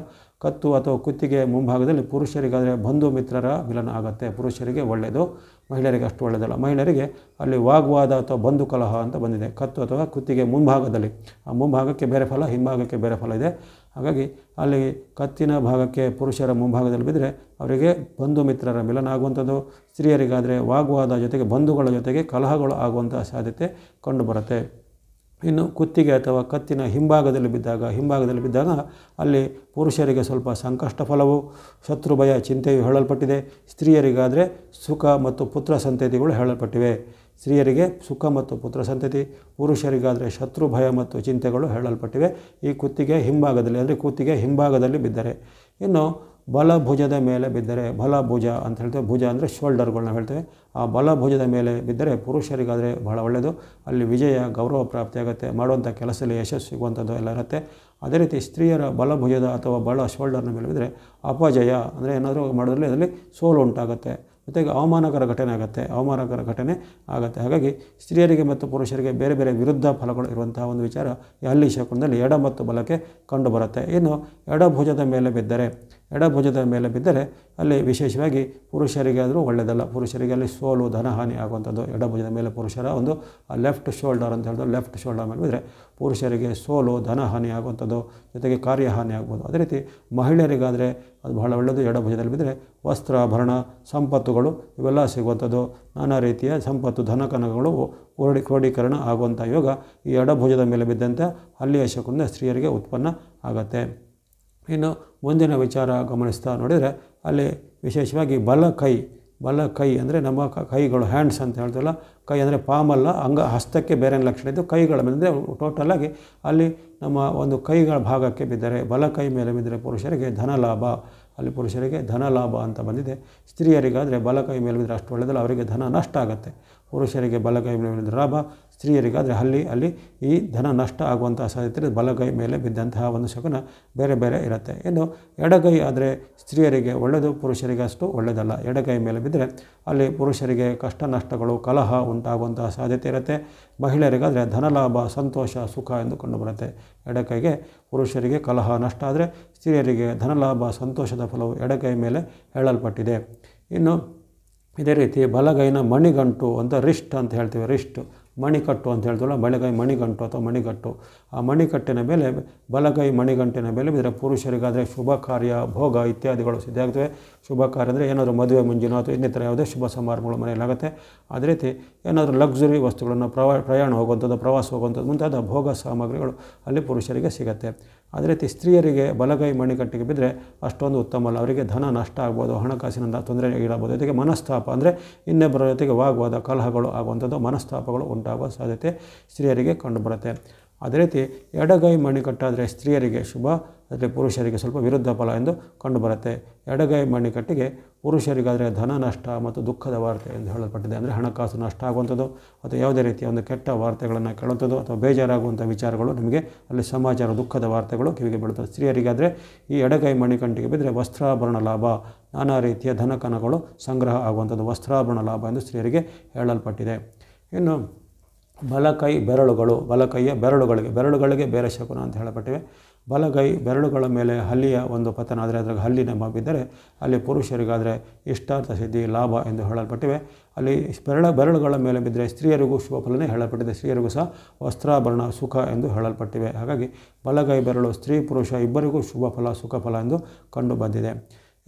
Speaker 1: ಕತ್ತು ಅಥವಾ ಕುತ್ತಿಗೆ ಮುಂಭಾಗದಲ್ಲಿ ಪುರುಷರಿಗಾದರೆ ಬಂಧು ಮಿತ್ರರ ಮಿಲನ ಆಗುತ್ತೆ ಪುರುಷರಿಗೆ ಒಳ್ಳೆಯದು ಮಹಿಳೆಯರಿಗೆ ಅಷ್ಟು ಒಳ್ಳೆಯದಲ್ಲ ಮಹಿಳೆಯರಿಗೆ ಅಲ್ಲಿ ವಾಗ್ವಾದ ಅಥವಾ ಬಂಧು ಕಲಹ ಅಂತ ಬಂದಿದೆ ಕತ್ತು ಅಥವಾ ಕುತ್ತಿಗೆ ಮುಂಭಾಗದಲ್ಲಿ ಆ ಮುಂಭಾಗಕ್ಕೆ ಬೇರೆ ಫಲ ಹಿಂಭಾಗಕ್ಕೆ ಬೇರೆ ಫಲ ಇದೆ ಹಾಗಾಗಿ ಅಲ್ಲಿ ಕತ್ತಿನ ಭಾಗಕ್ಕೆ ಪುರುಷರ ಮುಂಭಾಗದಲ್ಲಿ ಬಿದ್ದರೆ ಅವರಿಗೆ ಬಂಧು ಮಿತ್ರರ ಮಿಲನ ಆಗುವಂಥದ್ದು ಸ್ತ್ರೀಯರಿಗಾದರೆ ವಾಗ್ವಾದ ಜೊತೆಗೆ ಬಂಧುಗಳ ಜೊತೆಗೆ ಕಲಹಗಳು ಆಗುವಂಥ ಸಾಧ್ಯತೆ ಕಂಡುಬರುತ್ತೆ ಇನ್ನು ಕುತ್ತಿಗೆ ಅಥವಾ ಕತ್ತಿನ ಹಿಂಭಾಗದಲ್ಲಿ ಬಿದ್ದಾಗ ಹಿಂಭಾಗದಲ್ಲಿ ಬಿದ್ದಾಗ ಅಲ್ಲಿ ಪುರುಷರಿಗೆ ಸ್ವಲ್ಪ ಸಂಕಷ್ಟ ಫಲವು ಶತ್ರು ಭಯ ಚಿಂತೆಯು ಹೇಳಲ್ಪಟ್ಟಿದೆ ಸ್ತ್ರೀಯರಿಗಾದರೆ ಸುಖ ಮತ್ತು ಪುತ್ರ ಸಂತತಿಗಳು ಹೇಳಲ್ಪಟ್ಟಿವೆ ಸ್ತ್ರೀಯರಿಗೆ ಸುಖ ಮತ್ತು ಪುತ್ರ ಸಂತತಿ ಪುರುಷರಿಗಾದರೆ ಶತ್ರು ಭಯ ಮತ್ತು ಚಿಂತೆಗಳು ಹೇಳಲ್ಪಟ್ಟಿವೆ ಈ ಕುತ್ತಿಗೆ ಹಿಂಭಾಗದಲ್ಲಿ ಅಂದರೆ ಕುತ್ತಿಗೆ ಹಿಂಭಾಗದಲ್ಲಿ ಬಿದ್ದರೆ ಇನ್ನು ಬಲಭುಜದ ಮೇಲೆ ಬಿದ್ದರೆ ಬಲಭುಜ ಅಂತ ಹೇಳ್ತೇವೆ ಭುಜ ಅಂದರೆ ಶೋಲ್ಡರ್ಗಳನ್ನ ಹೇಳ್ತೇವೆ ಆ ಬಲಭುಜದ ಮೇಲೆ ಬಿದ್ದರೆ ಪುರುಷರಿಗಾದರೆ ಬಹಳ ಒಳ್ಳೆಯದು ಅಲ್ಲಿ ವಿಜಯ ಗೌರವ ಪ್ರಾಪ್ತಿ ಆಗುತ್ತೆ ಮಾಡುವಂಥ ಕೆಲಸದಲ್ಲಿ ಯಶಸ್ಸು ಸಿಗುವಂಥದ್ದು ಎಲ್ಲ ಇರುತ್ತೆ ಅದೇ ರೀತಿ ಸ್ತ್ರೀಯರ ಬಲಭುಜದ ಅಥವಾ ಬಲ ಶೋಲ್ಡರ್ನ ಮೇಲೆ ಬಿದ್ದರೆ ಅಪಜಯ ಅಂದರೆ ಏನಾದರೂ ಮಾಡೋದ್ರಲ್ಲಿ ಅದರಲ್ಲಿ ಸೋಲು ಉಂಟಾಗುತ್ತೆ ಜೊತೆಗೆ ಅವಮಾನಕರ ಘಟನೆ ಆಗುತ್ತೆ ಅವಮಾನಕರ ಘಟನೆ ಆಗುತ್ತೆ ಹಾಗಾಗಿ ಸ್ತ್ರೀಯರಿಗೆ ಮತ್ತು ಪುರುಷರಿಗೆ ಬೇರೆ ಬೇರೆ ವಿರುದ್ಧ ಫಲಗಳು ಇರುವಂತಹ ಒಂದು ವಿಚಾರ ಹಳ್ಳಿ ಶಕುನದಲ್ಲಿ ಎಡ ಮತ್ತು ಬಲಕ್ಕೆ ಕಂಡುಬರುತ್ತೆ ಇನ್ನು ಎಡಭುಜದ ಮೇಲೆ ಬಿದ್ದರೆ ಎಡಭುಜದ ಮೇಲೆ ಬಿದ್ದರೆ ಅಲ್ಲಿ ವಿಶೇಷವಾಗಿ ಪುರುಷರಿಗೆ ಆದರೂ ಒಳ್ಳೆಯದಲ್ಲ ಪುರುಷರಿಗೆ ಅಲ್ಲಿ ಸೋಲು ಧನಹಾನಿ ಆಗುವಂಥದ್ದು ಎಡಭುಜದ ಮೇಲೆ ಪುರುಷರ ಒಂದು ಲೆಫ್ಟ್ ಶೋಲ್ಡರ್ ಅಂತ ಹೇಳಿದ್ರು ಲೆಫ್ಟ್ ಶೋಲ್ಡರ್ ಮೇಲೆ ಬಿದ್ದರೆ ಪುರುಷರಿಗೆ ಸೋಲು ಧನಹಾನಿ ಆಗುವಂಥದ್ದು ಜೊತೆಗೆ ಕಾರ್ಯಹಾನಿ ಆಗ್ಬೋದು ಅದೇ ರೀತಿ ಮಹಿಳೆಯರಿಗಾದರೆ ಅದು ಬಹಳ ಒಳ್ಳೆಯದು ಎಡಭುಜದಲ್ಲಿ ಬಿದ್ದರೆ ವಸ್ತ್ರ ಭರಣ ಸಂಪತ್ತುಗಳು ಇವೆಲ್ಲ ಸಿಗುವಂಥದ್ದು ನಾನಾ ರೀತಿಯ ಸಂಪತ್ತು ಧನ ಕನಕಗಳು ಕ್ರೋಡಿ ಕ್ರೋಢೀಕರಣ ಆಗುವಂಥ ಯೋಗ ಈ ಎಡಭುಜದ ಮೇಲೆ ಬಿದ್ದಂತೆ ಅಲ್ಲಿಯ ಶಕುಂದ ಸ್ತ್ರೀಯರಿಗೆ ಉತ್ಪನ್ನ ಆಗತ್ತೆ ಇನ್ನು ಮುಂದಿನ ವಿಚಾರ ಗಮನಿಸ್ತಾ ನೋಡಿದರೆ ಅಲ್ಲಿ ವಿಶೇಷವಾಗಿ ಬಲ ಕೈ ಬಲ ಕೈ ಅಂದರೆ ನಮ್ಮ ಕೈಗಳು ಹ್ಯಾಂಡ್ಸ್ ಅಂತ ಹೇಳ್ತಲ್ಲ ಕೈ ಅಂದರೆ ಪಾಮಲ್ಲ ಅಂಗ ಹಸ್ತಕ್ಕೆ ಬೇರೆ ಲಕ್ಷಣ ಇದ್ದು ಕೈಗಳ ಮೇಲೆ ಅಂದರೆ ಟೋಟಲಾಗಿ ಅಲ್ಲಿ ನಮ್ಮ ಒಂದು ಕೈಗಳ ಭಾಗಕ್ಕೆ ಬಿದ್ದರೆ ಬಲ ಕೈ ಮೇಲೆ ಬಿದ್ದರೆ ಪುರುಷರಿಗೆ ಧನ ಲಾಭ ಅಲ್ಲಿ ಪುರುಷರಿಗೆ ಧನ ಲಾಭ ಅಂತ ಬಂದಿದೆ ಸ್ತ್ರೀಯರಿಗಾದರೆ ಬಲ ಕೈ ಮೇಲೆ ಬಿದ್ದರೆ ಅಷ್ಟು ಒಳ್ಳೆಯದಲ್ಲ ಅವರಿಗೆ ಧನ ನಷ್ಟ ಆಗುತ್ತೆ ಪುರುಷರಿಗೆ ಬಲಗೈ ಮೇಲೆ ಲಾಭ ಸ್ತ್ರೀಯರಿಗಾದರೆ ಅಲ್ಲಿ ಅಲ್ಲಿ ಈ ಧನ ನಷ್ಟ ಆಗುವಂತಹ ಸಾಧ್ಯತೆ ಬಲಗೈ ಮೇಲೆ ಬಿದ್ದಂತಹ ಒಂದು ಶಕುನ ಬೇರೆ ಬೇರೆ ಇರುತ್ತೆ ಇನ್ನು ಎಡಗೈ ಆದರೆ ಸ್ತ್ರೀಯರಿಗೆ ಒಳ್ಳೆಯದು ಪುರುಷರಿಗೆ ಅಷ್ಟು ಒಳ್ಳೆಯದಲ್ಲ ಎಡಗೈ ಮೇಲೆ ಬಿದ್ದರೆ ಅಲ್ಲಿ ಪುರುಷರಿಗೆ ಕಷ್ಟ ನಷ್ಟಗಳು ಕಲಹ ಉಂಟಾಗುವಂತಹ ಸಾಧ್ಯತೆ ಇರುತ್ತೆ ಮಹಿಳೆಯರಿಗಾದರೆ ಧನಲಾಭ ಸಂತೋಷ ಸುಖ ಎಂದು ಕಂಡುಬರುತ್ತೆ ಎಡಕೈಗೆ ಪುರುಷರಿಗೆ ಕಲಹ ನಷ್ಟ ಆದರೆ ಸ್ತ್ರೀಯರಿಗೆ ಧನಲಾಭ ಸಂತೋಷದ ಫಲವು ಎಡಗೈ ಮೇಲೆ ಹೇಳಲ್ಪಟ್ಟಿದೆ ಇನ್ನು ಇದೇ ರೀತಿ ಬಲಗೈನ ಮಣಿಗಂಟು ಅಂತ ರಿಸ್ಟ್ ಅಂತ ಹೇಳ್ತೀವಿ ರಿಸ್ಟ್ ಮಣಿಕಟ್ಟು ಅಂತ ಹೇಳ್ತೀವಲ್ಲ ಬಲಗೈ ಮಣಿಗಂಟು ಅಥವಾ ಮಣಿಗಟ್ಟು ಆ ಮಣಿಕಟ್ಟಿನ ಮೇಲೆ ಬಲಗೈ ಮಣಿಗಂಟಿನ ಮೇಲೆ ಬಿದ್ದರೆ ಪುರುಷರಿಗಾದರೆ ಶುಭ ಕಾರ್ಯ ಭೋಗ ಇತ್ಯಾದಿಗಳು ಸಿದ್ಧ ಆಗ್ತವೆ ಶುಭ ಕಾರ್ಯ ಅಂದರೆ ಏನಾದರೂ ಮದುವೆ ಮುಂಜಿನ ಅಥವಾ ಇನ್ನಿತರ ಯಾವುದೇ ಶುಭ ಸಮಾರಂಭಗಳು ಮನೆಯಲ್ಲಾಗುತ್ತೆ ಅದೇ ರೀತಿ ಏನಾದರೂ ಲಕ್ಸುರಿ ವಸ್ತುಗಳನ್ನು ಪ್ರವಾ ಪ್ರಯಾಣ ಹೋಗುವಂಥದ್ದು ಪ್ರವಾಸ ಹೋಗುವಂಥದ್ದು ಮುಂತಾದ ಭೋಗ ಸಾಮಗ್ರಿಗಳು ಅಲ್ಲಿ ಪುರುಷರಿಗೆ ಸಿಗುತ್ತೆ ಅದೇ ರೀತಿ ಸ್ತ್ರೀಯರಿಗೆ ಬಲಗೈ ಮಣಿಕಟ್ಟಿಗೆ ಬಿದ್ದರೆ ಅಷ್ಟೊಂದು ಉತ್ತಮ ಅಲ್ಲ ಅವರಿಗೆ ಧನ ನಷ್ಟ ಆಗ್ಬೋದು ಹಣಕಾಸಿನಿಂದ ತೊಂದರೆ ಇಡಬಹುದು ಜೊತೆಗೆ ಮನಸ್ತಾಪ ಅಂದರೆ ಇನ್ನೊಬ್ಬರ ಜೊತೆಗೆ ವಾಗ್ವಾದ ಕಲಹಗಳು ಆಗುವಂಥದ್ದು ಮನಸ್ತಾಪಗಳು ಉಂಟಾಗುವ ಸಾಧ್ಯತೆ ಸ್ತ್ರೀಯರಿಗೆ ಕಂಡುಬರುತ್ತೆ ಅದೇ ರೀತಿ ಎಡಗೈ ಮಣಿಕಟ್ಟಾದರೆ ಸ್ತ್ರೀಯರಿಗೆ ಶುಭ ಆದರೆ ಪುರುಷರಿಗೆ ಸ್ವಲ್ಪ ವಿರುದ್ಧ ಫಲ ಎಂದು ಕಂಡುಬರುತ್ತೆ ಎಡಗೈ ಮಣಿಕಟ್ಟಿಗೆ ಪುರುಷರಿಗಾದರೆ ಧನ ನಷ್ಟ ಮತ್ತು ದುಃಖದ ವಾರ್ತೆ ಎಂದು ಹೇಳಲ್ಪಟ್ಟಿದೆ ಅಂದರೆ ಹಣಕಾಸು ನಷ್ಟ ಆಗುವಂಥದ್ದು ಅಥವಾ ಯಾವುದೇ ರೀತಿಯ ಒಂದು ಕೆಟ್ಟ ವಾರ್ತೆಗಳನ್ನು ಕೇಳುವಂಥದ್ದು ಅಥವಾ ಬೇಜಾರಾಗುವಂಥ ವಿಚಾರಗಳು ನಿಮಗೆ ಅಲ್ಲಿ ಸಮಾಚಾರ ದುಃಖದ ವಾರ್ತೆಗಳು ಕಿವಿಗೆ ಬೀಳುತ್ತದೆ ಸ್ತ್ರೀಯರಿಗಾದರೆ ಈ ಎಡಗೈ ಮಣಿಕಂಟಿಗೆ ಬಿದ್ದರೆ ವಸ್ತ್ರಾಭರಣ ಲಾಭ ನಾನಾ ರೀತಿಯ ಧನಕನಗಳು ಸಂಗ್ರಹ ಆಗುವಂಥದ್ದು ವಸ್ತ್ರಾಭರಣ ಲಾಭ ಎಂದು ಸ್ತ್ರೀಯರಿಗೆ ಹೇಳಲ್ಪಟ್ಟಿದೆ ಇನ್ನು ಬಲಕೈ ಬೆರಳುಗಳು ಬಲಕೈಯ ಬೆರಳುಗಳಿಗೆ ಬೆರಳುಗಳಿಗೆ ಬೇರೆ ಶಕುನ ಅಂತ ಹೇಳಪಟ್ಟಿವೆ ಬಲಗೈ ಬೆರಳುಗಳ ಮೇಲೆ ಹಲ್ಲಿಯ ಒಂದು ಪತನ ಆದರೆ ಅದರ ಹಲ್ಲಿನ ಬಿದ್ದರೆ ಅಲ್ಲಿ ಪುರುಷರಿಗಾದರೆ ಇಷ್ಟಾರ್ಥ ಸಿದ್ಧಿ ಲಾಭ ಎಂದು ಹೇಳಲ್ಪಟ್ಟಿವೆ ಅಲ್ಲಿ ಬೆರಳ ಬೆರಳುಗಳ ಮೇಲೆ ಬಿದ್ದರೆ ಸ್ತ್ರೀಯರಿಗೂ ಶುಭ ಫಲನೇ ಹೇಳಲ್ಪಟ್ಟಿದೆ ಸ್ತ್ರೀಯರಿಗೂ ಸಹ ವಸ್ತ್ರಾಭರಣ ಸುಖ ಎಂದು ಹೇಳಲ್ಪಟ್ಟಿವೆ ಹಾಗಾಗಿ ಬಲಗೈ ಬೆರಳು ಸ್ತ್ರೀ ಪುರುಷ ಇಬ್ಬರಿಗೂ ಶುಭ ಫಲ ಸುಖ ಫಲ ಎಂದು ಕಂಡುಬಂದಿದೆ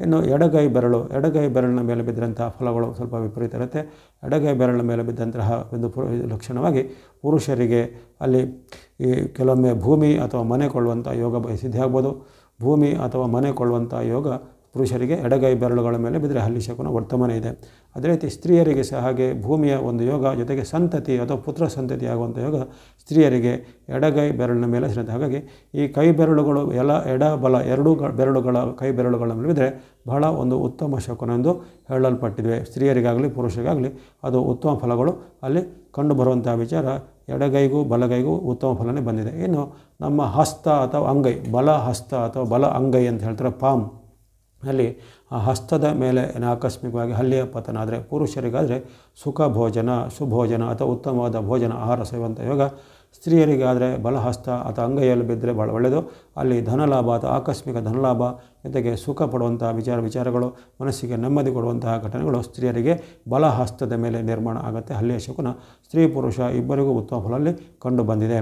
Speaker 1: ಇನ್ನು ಎಡಗೈ ಬೆರಳು ಎಡಗೈ ಬೆರಳಿನ ಮೇಲೆ ಬಿದ್ದಂತಹ ಫಲಗಳು ಸ್ವಲ್ಪ ವಿಪರೀತ ಇರುತ್ತೆ ಎಡಗೈ ಬೆರಳಿನ ಮೇಲೆ ಬಿದ್ದಂತಹ ಒಂದು ಲಕ್ಷಣವಾಗಿ ಪುರುಷರಿಗೆ ಅಲ್ಲಿ ಈ ಕೆಲವೊಮ್ಮೆ ಭೂಮಿ ಅಥವಾ ಮನೆ ಕೊಳ್ಳುವಂಥ ಯೋಗ ಸಿದ್ಧಿ ಆಗ್ಬೋದು ಭೂಮಿ ಅಥವಾ ಮನೆ ಕೊಳ್ಳುವಂಥ ಯೋಗ ಪುರುಷರಿಗೆ ಎಡಗೈ ಬೆರಳುಗಳ ಮೇಲೆ ಬಿದ್ದರೆ ಹಲ್ಲಿ ಶಕುನ ವರ್ತಮಾನ ಇದೆ ಅದೇ ರೀತಿ ಸ್ತ್ರೀಯರಿಗೆ ಸಹ ಹಾಗೆ ಭೂಮಿಯ ಒಂದು ಯೋಗ ಜೊತೆಗೆ ಸಂತತಿ ಅಥವಾ ಪುತ್ರ ಸಂತತಿ ಆಗುವಂಥ ಯೋಗ ಸ್ತ್ರೀಯರಿಗೆ ಎಡಗೈ ಬೆರಳಿನ ಮೇಲೆ ಸಿಗುತ್ತೆ ಹಾಗಾಗಿ ಈ ಕೈ ಬೆರಳುಗಳು ಎಲ್ಲ ಎಡ ಬಲ ಎರಡೂ ಬೆರಳುಗಳ ಕೈ ಬೆರಳುಗಳ ಮೇಲೆ ಬಿದ್ದರೆ ಬಹಳ ಒಂದು ಉತ್ತಮ ಶಕುನ ಎಂದು ಹೇಳಲ್ಪಟ್ಟಿದೆ ಸ್ತ್ರೀಯರಿಗಾಗಲಿ ಪುರುಷರಿಗಾಗಲಿ ಅದು ಉತ್ತಮ ಫಲಗಳು ಅಲ್ಲಿ ಕಂಡುಬರುವಂಥ ವಿಚಾರ ಎಡಗೈಗೂ ಬಲಗೈಗೂ ಉತ್ತಮ ಫಲನೇ ಬಂದಿದೆ ಇನ್ನು ನಮ್ಮ ಹಸ್ತ ಅಥವಾ ಅಂಗೈ ಬಲ ಹಸ್ತ ಅಥವಾ ಬಲ ಅಂಗೈ ಅಂತ ಹೇಳ್ತಾರೆ ಪಾಮ್ ಅಲ್ಲಿ ಆ ಹಸ್ತದ ಮೇಲೆ ಆಕಸ್ಮಿಕವಾಗಿ ಹಲ್ಲಿಯ ಪತನ ಆದರೆ ಪುರುಷರಿಗಾದರೆ ಸುಖ ಭೋಜನ ಸುಭೋಜನ ಅಥವಾ ಉತ್ತಮವಾದ ಭೋಜನ ಆಹಾರ ಸೇವಂತ ಯೋಗ ಸ್ತ್ರೀಯರಿಗಾದರೆ ಬಲಹಸ್ತ ಅಥವಾ ಅಂಗೈಯಲ್ಲಿ ಬಿದ್ದರೆ ಭಾಳ ಒಳ್ಳೆಯದು ಅಲ್ಲಿ ಧನಲಾಭ ಅಥವಾ ಆಕಸ್ಮಿಕ ಧನಲಾಭ ಜೊತೆಗೆ ಸುಖ ಪಡುವಂತಹ ವಿಚಾರ ವಿಚಾರಗಳು ಮನಸ್ಸಿಗೆ ನೆಮ್ಮದಿ ಕೊಡುವಂತಹ ಘಟನೆಗಳು ಸ್ತ್ರೀಯರಿಗೆ ಬಲಹಸ್ತದ ಮೇಲೆ ನಿರ್ಮಾಣ ಆಗುತ್ತೆ ಹಲ್ಲಿಯ ಶಕುನ ಸ್ತ್ರೀ ಪುರುಷ ಇಬ್ಬರಿಗೂ ಉತ್ತಮ ಫಲಲ್ಲಿ ಕಂಡು ಬಂದಿದೆ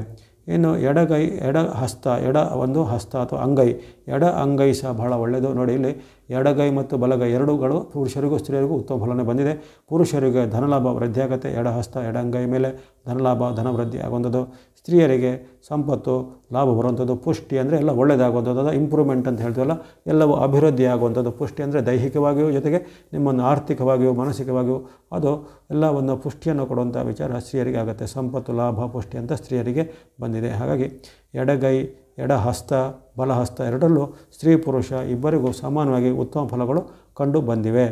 Speaker 1: ಇನ್ನು ಎಡಗೈ ಎಡ ಹಸ್ತ ಎಡ ಒಂದು ಹಸ್ತ ಅಥವಾ ಅಂಗೈ ಎಡ ಅಂಗೈ ಸಹ ಬಹಳ ಒಳ್ಳೆಯದು ನೋಡಿ ಇಲ್ಲಿ ಎಡಗೈ ಮತ್ತು ಬಲಗೈ ಎರಡುಗಳು ಪುರುಷರಿಗೂ ಸ್ತ್ರೀಯರಿಗೂ ಉತ್ತಮ ಫಲನೆ ಬಂದಿದೆ ಪುರುಷರಿಗೆ ಧನಲಾಭ ವೃದ್ಧಿಯಾಗುತ್ತೆ ಎಡಹಸ್ತ ಎಡಂಗೈ ಮೇಲೆ ಧನಲಾಭ ಧನ ವೃದ್ಧಿ ಆಗುವಂಥದ್ದು ಸ್ತ್ರೀಯರಿಗೆ ಸಂಪತ್ತು ಲಾಭ ಬರುವಂಥದ್ದು ಪುಷ್ಟಿ ಅಂದರೆ ಎಲ್ಲ ಒಳ್ಳೆಯದಾಗುವಂಥದ್ದು ಇಂಪ್ರೂವ್ಮೆಂಟ್ ಅಂತ ಹೇಳ್ತೀವಲ್ಲ ಎಲ್ಲವೂ ಅಭಿವೃದ್ಧಿ ಆಗುವಂಥದ್ದು ಪುಷ್ಟಿ ಅಂದರೆ ದೈಹಿಕವಾಗಿಯೂ ಜೊತೆಗೆ ನಿಮ್ಮನ್ನು ಆರ್ಥಿಕವಾಗಿಯೂ ಮಾನಸಿಕವಾಗಿಯೂ ಅದು ಎಲ್ಲ ಒಂದು ಪುಷ್ಟಿಯನ್ನು ಕೊಡುವಂಥ ವಿಚಾರ ಸ್ತ್ರೀಯರಿಗೆ ಆಗುತ್ತೆ ಸಂಪತ್ತು ಲಾಭ ಪುಷ್ಟಿ ಅಂತ ಸ್ತ್ರೀಯರಿಗೆ ಬಂದಿದೆ ಹಾಗಾಗಿ ಎಡಗೈ ಎಡಹಸ್ತ ಬಲಹಸ್ತ ಎರಡರಲ್ಲೂ ಸ್ತ್ರೀ ಪುರುಷ ಇಬ್ಬರಿಗೂ ಸಮಾನವಾಗಿ ಉತ್ತಮ ಫಲಗಳು ಕಂಡು ಬಂದಿವೆ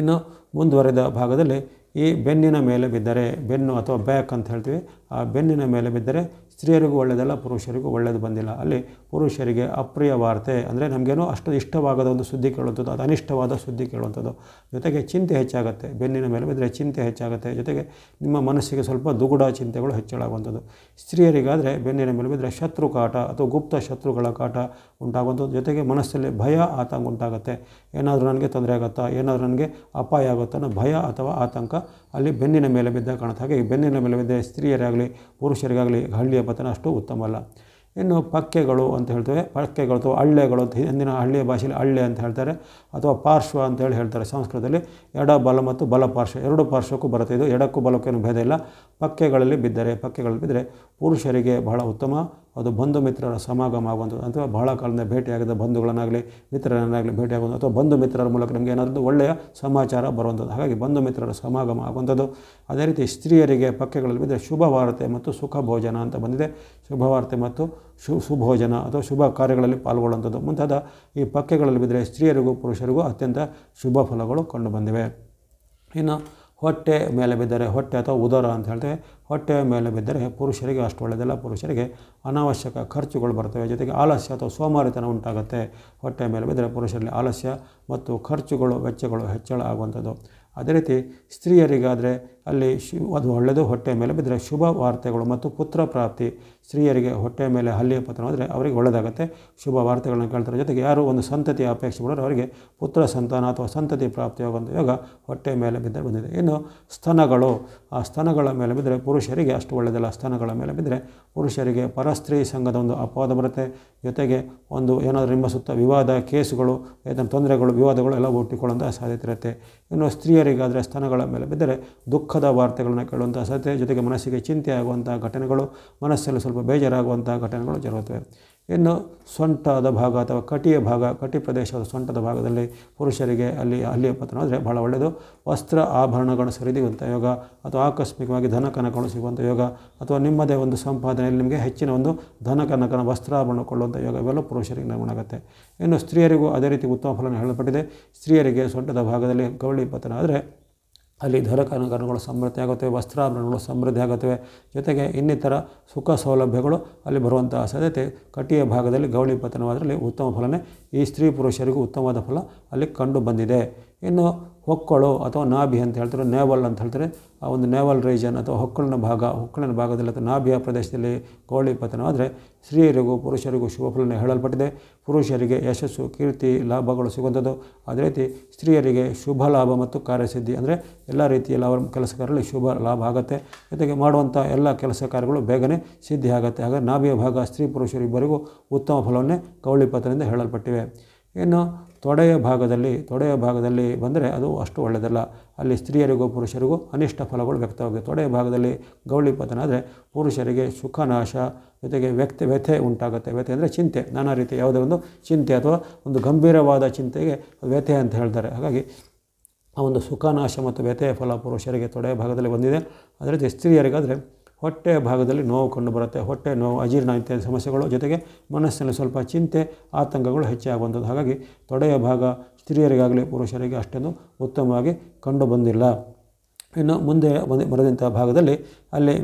Speaker 1: ಇನ್ನು ಮುಂದುವರೆದ ಭಾಗದಲ್ಲಿ ಈ ಬೆನ್ನಿನ ಮೇಲೆ ಬಿದ್ದರೆ ಬೆನ್ನು ಅಥವಾ ಬ್ಯಾಕ್ ಅಂತ ಹೇಳ್ತೀವಿ ಆ ಬೆನ್ನಿನ ಮೇಲೆ ಬಿದ್ದರೆ ಸ್ತ್ರೀಯರಿಗೂ ಒಳ್ಳೆಯದಲ್ಲ ಪುರುಷರಿಗೂ ಒಳ್ಳೆಯದು ಬಂದಿಲ್ಲ ಅಲ್ಲಿ ಪುರುಷರಿಗೆ ಅಪ್ರಿಯ ವಾರ್ತೆ ಅಂದರೆ ನಮಗೇನೋ ಅಷ್ಟು ಇಷ್ಟವಾಗದ ಒಂದು ಸುದ್ದಿ ಕೇಳುವಂಥದ್ದು ಅದು ಅನಿಷ್ಟವಾದ ಸುದ್ದಿ ಕೇಳುವಂಥದ್ದು ಜೊತೆಗೆ ಚಿಂತೆ ಹೆಚ್ಚಾಗುತ್ತೆ ಬೆನ್ನಿನ ಮೇಲೆ ಬಿದ್ದರೆ ಚಿಂತೆ ಹೆಚ್ಚಾಗುತ್ತೆ ಜೊತೆಗೆ ನಿಮ್ಮ ಮನಸ್ಸಿಗೆ ಸ್ವಲ್ಪ ದುಗುಡ ಚಿಂತೆಗಳು ಹೆಚ್ಚಳಾಗುವಂಥದ್ದು ಸ್ತ್ರೀಯರಿಗಾದರೆ ಬೆನ್ನಿನ ಮೇಲೆ ಬಿದ್ದರೆ ಶತ್ರು ಕಾಟ ಅಥವಾ ಗುಪ್ತ ಶತ್ರುಗಳ ಕಾಟ ಉಂಟಾಗುವಂಥದ್ದು ಜೊತೆಗೆ ಮನಸ್ಸಲ್ಲಿ ಭಯ ಆತಂಕ ಉಂಟಾಗುತ್ತೆ ಏನಾದರೂ ನನಗೆ ತೊಂದರೆ ಆಗುತ್ತಾ ಏನಾದರೂ ನನಗೆ ಅಪಾಯ ಆಗುತ್ತಾ ಅನ್ನೋ ಭಯ ಅಥವಾ ಆತಂಕ ಅಲ್ಲಿ ಬೆನ್ನಿನ ಮೇಲೆ ಬಿದ್ದ ಕಾಣುತ್ತೆ ಹಾಗೆ ಬೆನ್ನಿನ ಮೇಲೆ ಬಿದ್ದ ಸ್ತ್ರೀಯರಾಗಲಿ ಪುರುಷರಿಗಾಗಲಿ ಹಳ್ಳಿಯ ಪತನ ಅಷ್ಟು ಉತ್ತಮ ಅಲ್ಲ ಇನ್ನು ಪಕ್ಕೆಗಳು ಅಂತ ಹೇಳ್ತೇವೆ ಪಕ್ಕೆಗಳು ಅಥವಾ ಹಳ್ಳೆಗಳು ಅಂತ ಹಿಂದಿನ ಹಳ್ಳಿಯ ಭಾಷೆಯಲ್ಲಿ ಹಳ್ಳೆ ಅಂತ ಹೇಳ್ತಾರೆ ಅಥವಾ ಪಾರ್ಶ್ವ ಅಂತ ಹೇಳಿ ಹೇಳ್ತಾರೆ ಸಂಸ್ಕೃತದಲ್ಲಿ ಎಡ ಬಲ ಮತ್ತು ಬಲ ಪಾರ್ಶ್ವ ಎರಡು ಪಾರ್ಶ್ವಕ್ಕೂ ಬರುತ್ತೆ ಇದು ಎಡಕ್ಕೂ ಬಲಕ್ಕೇನು ಭೇದ ಇಲ್ಲ ಪಕ್ಕೆಗಳಲ್ಲಿ ಬಿದ್ದರೆ ಪಕ್ಕೆಗಳಲ್ಲಿ ಬಿದ್ದರೆ ಪುರುಷರಿಗೆ ಬಹಳ ಉತ್ತಮ ಅದು ಬಂಧು ಮಿತ್ರರ ಸಮಾಗಮ ಆಗುವಂಥದ್ದು ಅಥವಾ ಬಹಳ ಕಾಲದಿಂದ ಭೇಟಿಯಾಗಿದ್ದ ಬಂಧುಗಳನ್ನಾಗಲಿ ಮಿತ್ರರನ್ನಾಗಲಿ ಭೇಟಿಯಾಗುವಂಥ ಅಥವಾ ಬಂಧು ಮಿತ್ರರ ಮೂಲಕ ನಮಗೆ ಏನಾದರೂ ಒಳ್ಳೆಯ ಸಮಾಚಾರ ಬರುವಂಥದ್ದು ಹಾಗಾಗಿ ಬಂಧು ಮಿತ್ರರ ಸಮಾಗಮ ಆಗುವಂಥದ್ದು ಅದೇ ರೀತಿ ಸ್ತ್ರೀಯರಿಗೆ ಪಕ್ಕಗಳಲ್ಲಿ ಬಿದ್ದರೆ ಶುಭವಾರ್ತೆ ಮತ್ತು ಸುಖ ಭೋಜನ ಅಂತ ಬಂದಿದೆ ಶುಭವಾರ್ತೆ ಮತ್ತು ಶು ಸುಭೋಜನ ಅಥವಾ ಶುಭ ಕಾರ್ಯಗಳಲ್ಲಿ ಪಾಲ್ಗೊಳ್ಳುವಂಥದ್ದು ಮುಂತಾದ ಈ ಪಕ್ಕೆಗಳಲ್ಲಿ ಬಿದ್ದರೆ ಸ್ತ್ರೀಯರಿಗೂ ಪುರುಷರಿಗೂ ಅತ್ಯಂತ ಶುಭ ಫಲಗಳು ಕಂಡುಬಂದಿವೆ ಇನ್ನು ಹೊಟ್ಟೆ ಮೇಲೆ ಬಿದ್ದರೆ ಹೊಟ್ಟೆ ಅಥವಾ ಉದರ ಅಂತ ಹೇಳ್ತೇವೆ ಹೊಟ್ಟೆ ಮೇಲೆ ಬಿದ್ದರೆ ಪುರುಷರಿಗೆ ಅಷ್ಟು ಒಳ್ಳೆಯದಿಲ್ಲ ಪುರುಷರಿಗೆ ಅನಾವಶ್ಯಕ ಖರ್ಚುಗಳು ಬರ್ತವೆ ಜೊತೆಗೆ ಆಲಸ್ಯ ಅಥವಾ ಸೋಮಾರಿತನ ಉಂಟಾಗುತ್ತೆ ಹೊಟ್ಟೆ ಮೇಲೆ ಬಿದ್ದರೆ ಪುರುಷರಲ್ಲಿ ಆಲಸ್ಯ ಮತ್ತು ಖರ್ಚುಗಳು ವೆಚ್ಚಗಳು ಹೆಚ್ಚಳ ಆಗುವಂಥದ್ದು ಅದೇ ರೀತಿ ಸ್ತ್ರೀಯರಿಗಾದರೆ ಅಲ್ಲಿ ಶು ಅದು ಒಳ್ಳೆಯದು ಹೊಟ್ಟೆ ಮೇಲೆ ಬಿದ್ದರೆ ಶುಭ ವಾರ್ತೆಗಳು ಮತ್ತು ಪುತ್ರ ಪ್ರಾಪ್ತಿ ಸ್ತ್ರೀಯರಿಗೆ ಹೊಟ್ಟೆ ಮೇಲೆ ಹಲ್ಲಿಯ ಪತ್ರ ಆದರೆ ಅವರಿಗೆ ಒಳ್ಳೆಯದಾಗುತ್ತೆ ಶುಭ ವಾರ್ತೆಗಳನ್ನು ಕೇಳ್ತಾರೆ ಜೊತೆಗೆ ಯಾರು ಒಂದು ಸಂತತಿ ಅಪೇಕ್ಷೆ ಮಾಡೋರು ಅವರಿಗೆ ಪುತ್ರ ಸಂತಾನ ಅಥವಾ ಸಂತತಿ ಪ್ರಾಪ್ತಿಯಾಗುವಂಥ ಯೋಗ ಹೊಟ್ಟೆ ಮೇಲೆ ಬಿದ್ದರೆ ಬಂದಿದೆ ಇನ್ನು ಸ್ತನಗಳು ಆ ಸ್ತನಗಳ ಮೇಲೆ ಬಿದ್ದರೆ ಪುರುಷರಿಗೆ ಅಷ್ಟು ಒಳ್ಳೆಯದಲ್ಲ ಸ್ತನಗಳ ಮೇಲೆ ಬಿದ್ದರೆ ಪುರುಷರಿಗೆ ಪರಸ್ತ್ರೀ ಸಂಘದ ಒಂದು ಅಪವಾದ ಬರುತ್ತೆ ಜೊತೆಗೆ ಒಂದು ಏನಾದರೂ ನಿಮ್ಮ ಸುತ್ತ ವಿವಾದ ಕೇಸುಗಳು ಏನಾದರೂ ತೊಂದರೆಗಳು ವಿವಾದಗಳು ಎಲ್ಲ ಹುಟ್ಟಿಕೊಳ್ಳುವಂಥ ಸಾಧ್ಯತೆ ಇರುತ್ತೆ ಇನ್ನು ಸ್ತ್ರೀಯರಿಗಾದರೆ ಸ್ತನಗಳ ಮೇಲೆ ಬಿದ್ದರೆ ದುಃಖ ದುಃಖದ ವಾರ್ತೆಗಳನ್ನು ಕೇಳುವಂಥ ಸತ್ಯ ಜೊತೆಗೆ ಮನಸ್ಸಿಗೆ ಚಿಂತೆ ಆಗುವಂಥ ಘಟನೆಗಳು ಮನಸ್ಸಲ್ಲಿ ಸ್ವಲ್ಪ ಬೇಜಾರಾಗುವಂಥ ಘಟನೆಗಳು ಜರುಗುತ್ತವೆ ಇನ್ನು ಸೊಂಟದ ಭಾಗ ಅಥವಾ ಕಟಿಯ ಭಾಗ ಕಟಿ ಪ್ರದೇಶದ ಸೊಂಟದ ಭಾಗದಲ್ಲಿ ಪುರುಷರಿಗೆ ಅಲ್ಲಿ ಪತನ ಆದರೆ ಬಹಳ ಒಳ್ಳೆಯದು ವಸ್ತ್ರ ಆಭರಣಗಳು ಸರಿದಿರುವಂಥ ಯೋಗ ಅಥವಾ ಆಕಸ್ಮಿಕವಾಗಿ ಧನ ಕನಕಗಳು ಸಿಗುವಂಥ ಯೋಗ ಅಥವಾ ನಿಮ್ಮದೇ ಒಂದು ಸಂಪಾದನೆಯಲ್ಲಿ ನಿಮಗೆ ಹೆಚ್ಚಿನ ಒಂದು ಧನ ಕನಕನ ಆಭರಣ ಕೊಳ್ಳುವಂಥ ಯೋಗ ಇವೆಲ್ಲ ಪುರುಷರಿಗೆ ನಿರ್ಮಾಣ ಆಗುತ್ತೆ ಇನ್ನು ಸ್ತ್ರೀಯರಿಗೂ ಅದೇ ರೀತಿ ಉತ್ತಮ ಫಲನ ಹೇಳಲ್ಪಟ್ಟಿದೆ ಸ್ತ್ರೀಯರಿಗೆ ಸೊಂಟದ ಭಾಗದಲ್ಲಿ ಗೌಳಿ ಪತನ ಆದರೆ ಅಲ್ಲಿ ಧರ ಸಮೃದ್ಧಿ ಆಗುತ್ತವೆ ವಸ್ತ್ರಾಭರಣಗಳು ಸಮೃದ್ಧಿ ಆಗುತ್ತವೆ ಜೊತೆಗೆ ಇನ್ನಿತರ ಸುಖ ಸೌಲಭ್ಯಗಳು ಅಲ್ಲಿ ಬರುವಂತಹ ಸಾಧ್ಯತೆ ಕಟಿಯ ಭಾಗದಲ್ಲಿ ಗೌಳಿ ಪತನವಾದರಲ್ಲಿ ಉತ್ತಮ ಫಲನೇ ಈ ಸ್ತ್ರೀ ಪುರುಷರಿಗೂ ಉತ್ತಮವಾದ ಫಲ ಅಲ್ಲಿ ಕಂಡು ಬಂದಿದೆ ಇನ್ನು ಹೊಕ್ಕಳು ಅಥವಾ ನಾಭಿ ಅಂತ ಹೇಳ್ತಾರೆ ನೇವಲ್ ಅಂತ ಹೇಳ್ತಾರೆ ಆ ಒಂದು ನೇವಲ್ ರೀಜನ್ ಅಥವಾ ಹೊಕ್ಕಳಿನ ಭಾಗ ಹೊಕ್ಕಳಿನ ಭಾಗದಲ್ಲಿ ಅಥವಾ ನಾಭಿಯ ಪ್ರದೇಶದಲ್ಲಿ ಕೋಳಿ ಆದರೆ ಸ್ತ್ರೀಯರಿಗೂ ಪುರುಷರಿಗೂ ಶುಭಫಲನೆ ಹೇಳಲ್ಪಟ್ಟಿದೆ ಪುರುಷರಿಗೆ ಯಶಸ್ಸು ಕೀರ್ತಿ ಲಾಭಗಳು ಸಿಗುವಂಥದ್ದು ಅದೇ ರೀತಿ ಸ್ತ್ರೀಯರಿಗೆ ಶುಭ ಲಾಭ ಮತ್ತು ಕಾರ್ಯಸಿದ್ಧಿ ಅಂದರೆ ಎಲ್ಲ ರೀತಿಯಲ್ಲಿ ಅವರ ಕೆಲಸ ಕಾರ್ಯಗಳಲ್ಲಿ ಶುಭ ಲಾಭ ಆಗುತ್ತೆ ಜೊತೆಗೆ ಮಾಡುವಂಥ ಎಲ್ಲ ಕೆಲಸ ಕಾರ್ಯಗಳು ಬೇಗನೆ ಸಿದ್ಧಿ ಆಗುತ್ತೆ ಹಾಗಾಗಿ ನಾಭಿಯ ಭಾಗ ಸ್ತ್ರೀ ಪುರುಷರಿಬ್ಬರಿಗೂ ಉತ್ತಮ ಫಲವನ್ನೇ ಕೌಳಿ ಪತನದಿಂದ ಹೇಳಲ್ಪಟ್ಟಿವೆ ಇನ್ನು ತೊಡೆಯ ಭಾಗದಲ್ಲಿ ತೊಡೆಯ ಭಾಗದಲ್ಲಿ ಬಂದರೆ ಅದು ಅಷ್ಟು ಒಳ್ಳೆಯದಲ್ಲ ಅಲ್ಲಿ ಸ್ತ್ರೀಯರಿಗೂ ಪುರುಷರಿಗೂ ಅನಿಷ್ಟ ಫಲಗಳು ವ್ಯಕ್ತವಾಗುತ್ತೆ ತೊಡೆಯ ಭಾಗದಲ್ಲಿ ಗೌಳಿ ಆದರೆ ಪುರುಷರಿಗೆ ಸುಖನಾಶ ಜೊತೆಗೆ ವ್ಯಕ್ತಿ ವ್ಯಥೆ ಉಂಟಾಗುತ್ತೆ ವ್ಯಥೆ ಅಂದರೆ ಚಿಂತೆ ನಾನಾ ರೀತಿ ಯಾವುದೇ ಒಂದು ಚಿಂತೆ ಅಥವಾ ಒಂದು ಗಂಭೀರವಾದ ಚಿಂತೆಗೆ ವ್ಯಥೆ ಅಂತ ಹೇಳ್ತಾರೆ ಹಾಗಾಗಿ ಆ ಒಂದು ಸುಖನಾಶ ಮತ್ತು ವ್ಯಥೆಯ ಫಲ ಪುರುಷರಿಗೆ ತೊಡೆಯ ಭಾಗದಲ್ಲಿ ಬಂದಿದೆ ಅದೇ ರೀತಿ ಸ್ತ್ರೀಯರಿಗಾದರೆ ಹೊಟ್ಟೆಯ ಭಾಗದಲ್ಲಿ ನೋವು ಕಂಡುಬರುತ್ತೆ ಹೊಟ್ಟೆ ನೋವು ಅಜೀರ್ಣ ಇತ್ಯಾದಿ ಸಮಸ್ಯೆಗಳು ಜೊತೆಗೆ ಮನಸ್ಸಿನಲ್ಲಿ ಸ್ವಲ್ಪ ಚಿಂತೆ ಆತಂಕಗಳು ಹೆಚ್ಚಾಗುವಂಥದ್ದು ಹಾಗಾಗಿ ತೊಡೆಯ ಭಾಗ ಸ್ತ್ರೀಯರಿಗಾಗಲಿ ಪುರುಷರಿಗೆ ಅಷ್ಟೊಂದು ಉತ್ತಮವಾಗಿ ಕಂಡು ಬಂದಿಲ್ಲ ಇನ್ನು ಮುಂದೆ ಬರೆದಂಥ ಭಾಗದಲ್ಲಿ ಅಲ್ಲಿ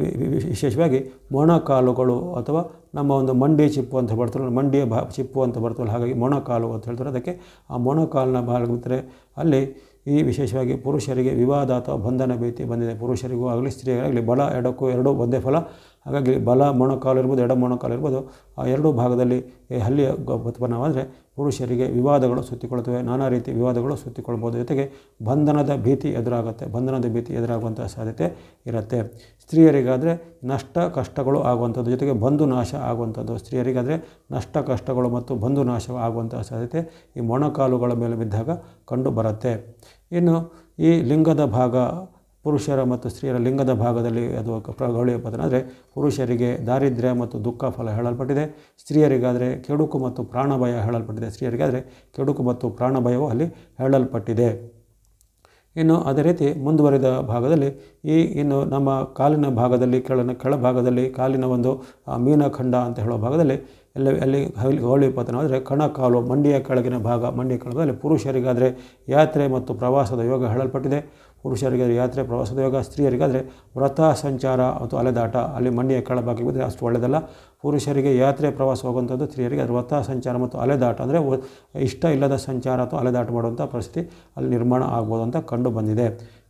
Speaker 1: ವಿಶೇಷವಾಗಿ ಮೊಣಕಾಲುಗಳು ಅಥವಾ ನಮ್ಮ ಒಂದು ಮಂಡಿ ಚಿಪ್ಪು ಅಂತ ಬರ್ತಾರೆ ಮಂಡಿಯ ಭಾ ಚಿಪ್ಪು ಅಂತ ಬರ್ತಲ್ಲ ಹಾಗಾಗಿ ಮೊಣಕಾಲು ಅಂತ ಹೇಳ್ತಾರೆ ಅದಕ್ಕೆ ಆ ಮೊಣಕಾಲಿನ ಭಾಗ ಬಿಟ್ಟರೆ ಅಲ್ಲಿ ಈ ವಿಶೇಷವಾಗಿ ಪುರುಷರಿಗೆ ವಿವಾದ ಅಥವಾ ಬಂಧನ ಭೀತಿ ಬಂದಿದೆ ಪುರುಷರಿಗೂ ಆಗಲಿ ಸ್ತ್ರೀಯರಾಗಲಿ ಬಲ ಎಡಕ್ಕೂ ಎರಡೂ ಒಂದೇ ಫಲ ಹಾಗಾಗಿ ಬಲ ಮೊಣಕಾಲು ಇರ್ಬೋದು ಎಡ ಮೊಣಕಾಲು ಇರ್ಬೋದು ಆ ಎರಡೂ ಭಾಗದಲ್ಲಿ ಹಲ್ಲಿಯ ಉತ್ಪನ್ನವಾದರೆ ಪುರುಷರಿಗೆ ವಿವಾದಗಳು ಸುತ್ತಿಕೊಳ್ತವೆ ನಾನಾ ರೀತಿ ವಿವಾದಗಳು ಸುತ್ತಿಕೊಳ್ಬೋದು ಜೊತೆಗೆ ಬಂಧನದ ಭೀತಿ ಎದುರಾಗುತ್ತೆ ಬಂಧನದ ಭೀತಿ ಎದುರಾಗುವಂಥ ಸಾಧ್ಯತೆ ಇರುತ್ತೆ ಸ್ತ್ರೀಯರಿಗಾದರೆ ನಷ್ಟ ಕಷ್ಟಗಳು ಆಗುವಂಥದ್ದು ಜೊತೆಗೆ ಬಂಧು ನಾಶ ಆಗುವಂಥದ್ದು ಸ್ತ್ರೀಯರಿಗಾದರೆ ನಷ್ಟ ಕಷ್ಟಗಳು ಮತ್ತು ಬಂಧು ನಾಶ ಆಗುವಂಥ ಸಾಧ್ಯತೆ ಈ ಮೊಣಕಾಲುಗಳ ಮೇಲೆ ಬಿದ್ದಾಗ ಕಂಡು ಬರುತ್ತೆ ಇನ್ನು ಈ ಲಿಂಗದ ಭಾಗ ಪುರುಷರ ಮತ್ತು ಸ್ತ್ರೀಯರ ಲಿಂಗದ ಭಾಗದಲ್ಲಿ ಅದು ಪ್ರಗೌಳಿಯ ಪತನ ಪುರುಷರಿಗೆ ದಾರಿದ್ರ್ಯ ಮತ್ತು ದುಃಖ ಫಲ ಹೇಳಲ್ಪಟ್ಟಿದೆ ಸ್ತ್ರೀಯರಿಗಾದರೆ ಕೆಡುಕು ಮತ್ತು ಪ್ರಾಣಭಯ ಹೇಳಲ್ಪಟ್ಟಿದೆ ಸ್ತ್ರೀಯರಿಗಾದರೆ ಕೆಡುಕು ಮತ್ತು ಪ್ರಾಣಭಯವು ಅಲ್ಲಿ ಹೇಳಲ್ಪಟ್ಟಿದೆ ಇನ್ನು ಅದೇ ರೀತಿ ಮುಂದುವರಿದ ಭಾಗದಲ್ಲಿ ಈ ಇನ್ನು ನಮ್ಮ ಕಾಲಿನ ಭಾಗದಲ್ಲಿ ಕೆಳನ ಕೆಳಭಾಗದಲ್ಲಿ ಕಾಲಿನ ಒಂದು ಮೀನಖಂಡ ಅಂತ ಹೇಳೋ ಭಾಗದಲ್ಲಿ ಎಲ್ಲ ಅಲ್ಲಿ ಹೋಳಿ ಪತನ ಆದರೆ ಕಣಕಾಲು ಮಂಡಿಯ ಕೆಳಗಿನ ಭಾಗ ಮಂಡಿಯ ಕೆಳಗದಲ್ಲಿ ಪುರುಷರಿಗಾದರೆ ಯಾತ್ರೆ ಮತ್ತು ಪ್ರವಾಸದ ಯೋಗ ಹೇಳಲ್ಪಟ್ಟಿದೆ ಪುರುಷರಿಗೆ ಯಾತ್ರೆ ಪ್ರವಾಸೋದ್ಯೋಗ ಸ್ತ್ರೀಯರಿಗಾದರೆ ವ್ರತ ಸಂಚಾರ ಅಥವಾ ಅಲೆದಾಟ ಅಲ್ಲಿ ಮಂಡಿಯ ಕೆಳಬಾಗಿ ಬಿದ್ದರೆ ಅಷ್ಟು ಒಳ್ಳೆಯದಲ್ಲ ಪುರುಷರಿಗೆ ಯಾತ್ರೆ ಪ್ರವಾಸ ಹೋಗುವಂಥದ್ದು ಸ್ತ್ರೀಯರಿಗೆ ಅದು ವ್ರತ ಸಂಚಾರ ಮತ್ತು ಅಲೆದಾಟ ಅಂದರೆ ಇಷ್ಟ ಇಲ್ಲದ ಸಂಚಾರ ಅಥವಾ ಅಲೆದಾಟ ಮಾಡುವಂಥ ಪರಿಸ್ಥಿತಿ ಅಲ್ಲಿ ನಿರ್ಮಾಣ ಆಗ್ಬೋದು ಅಂತ ಕಂಡು ಬಂದಿದೆ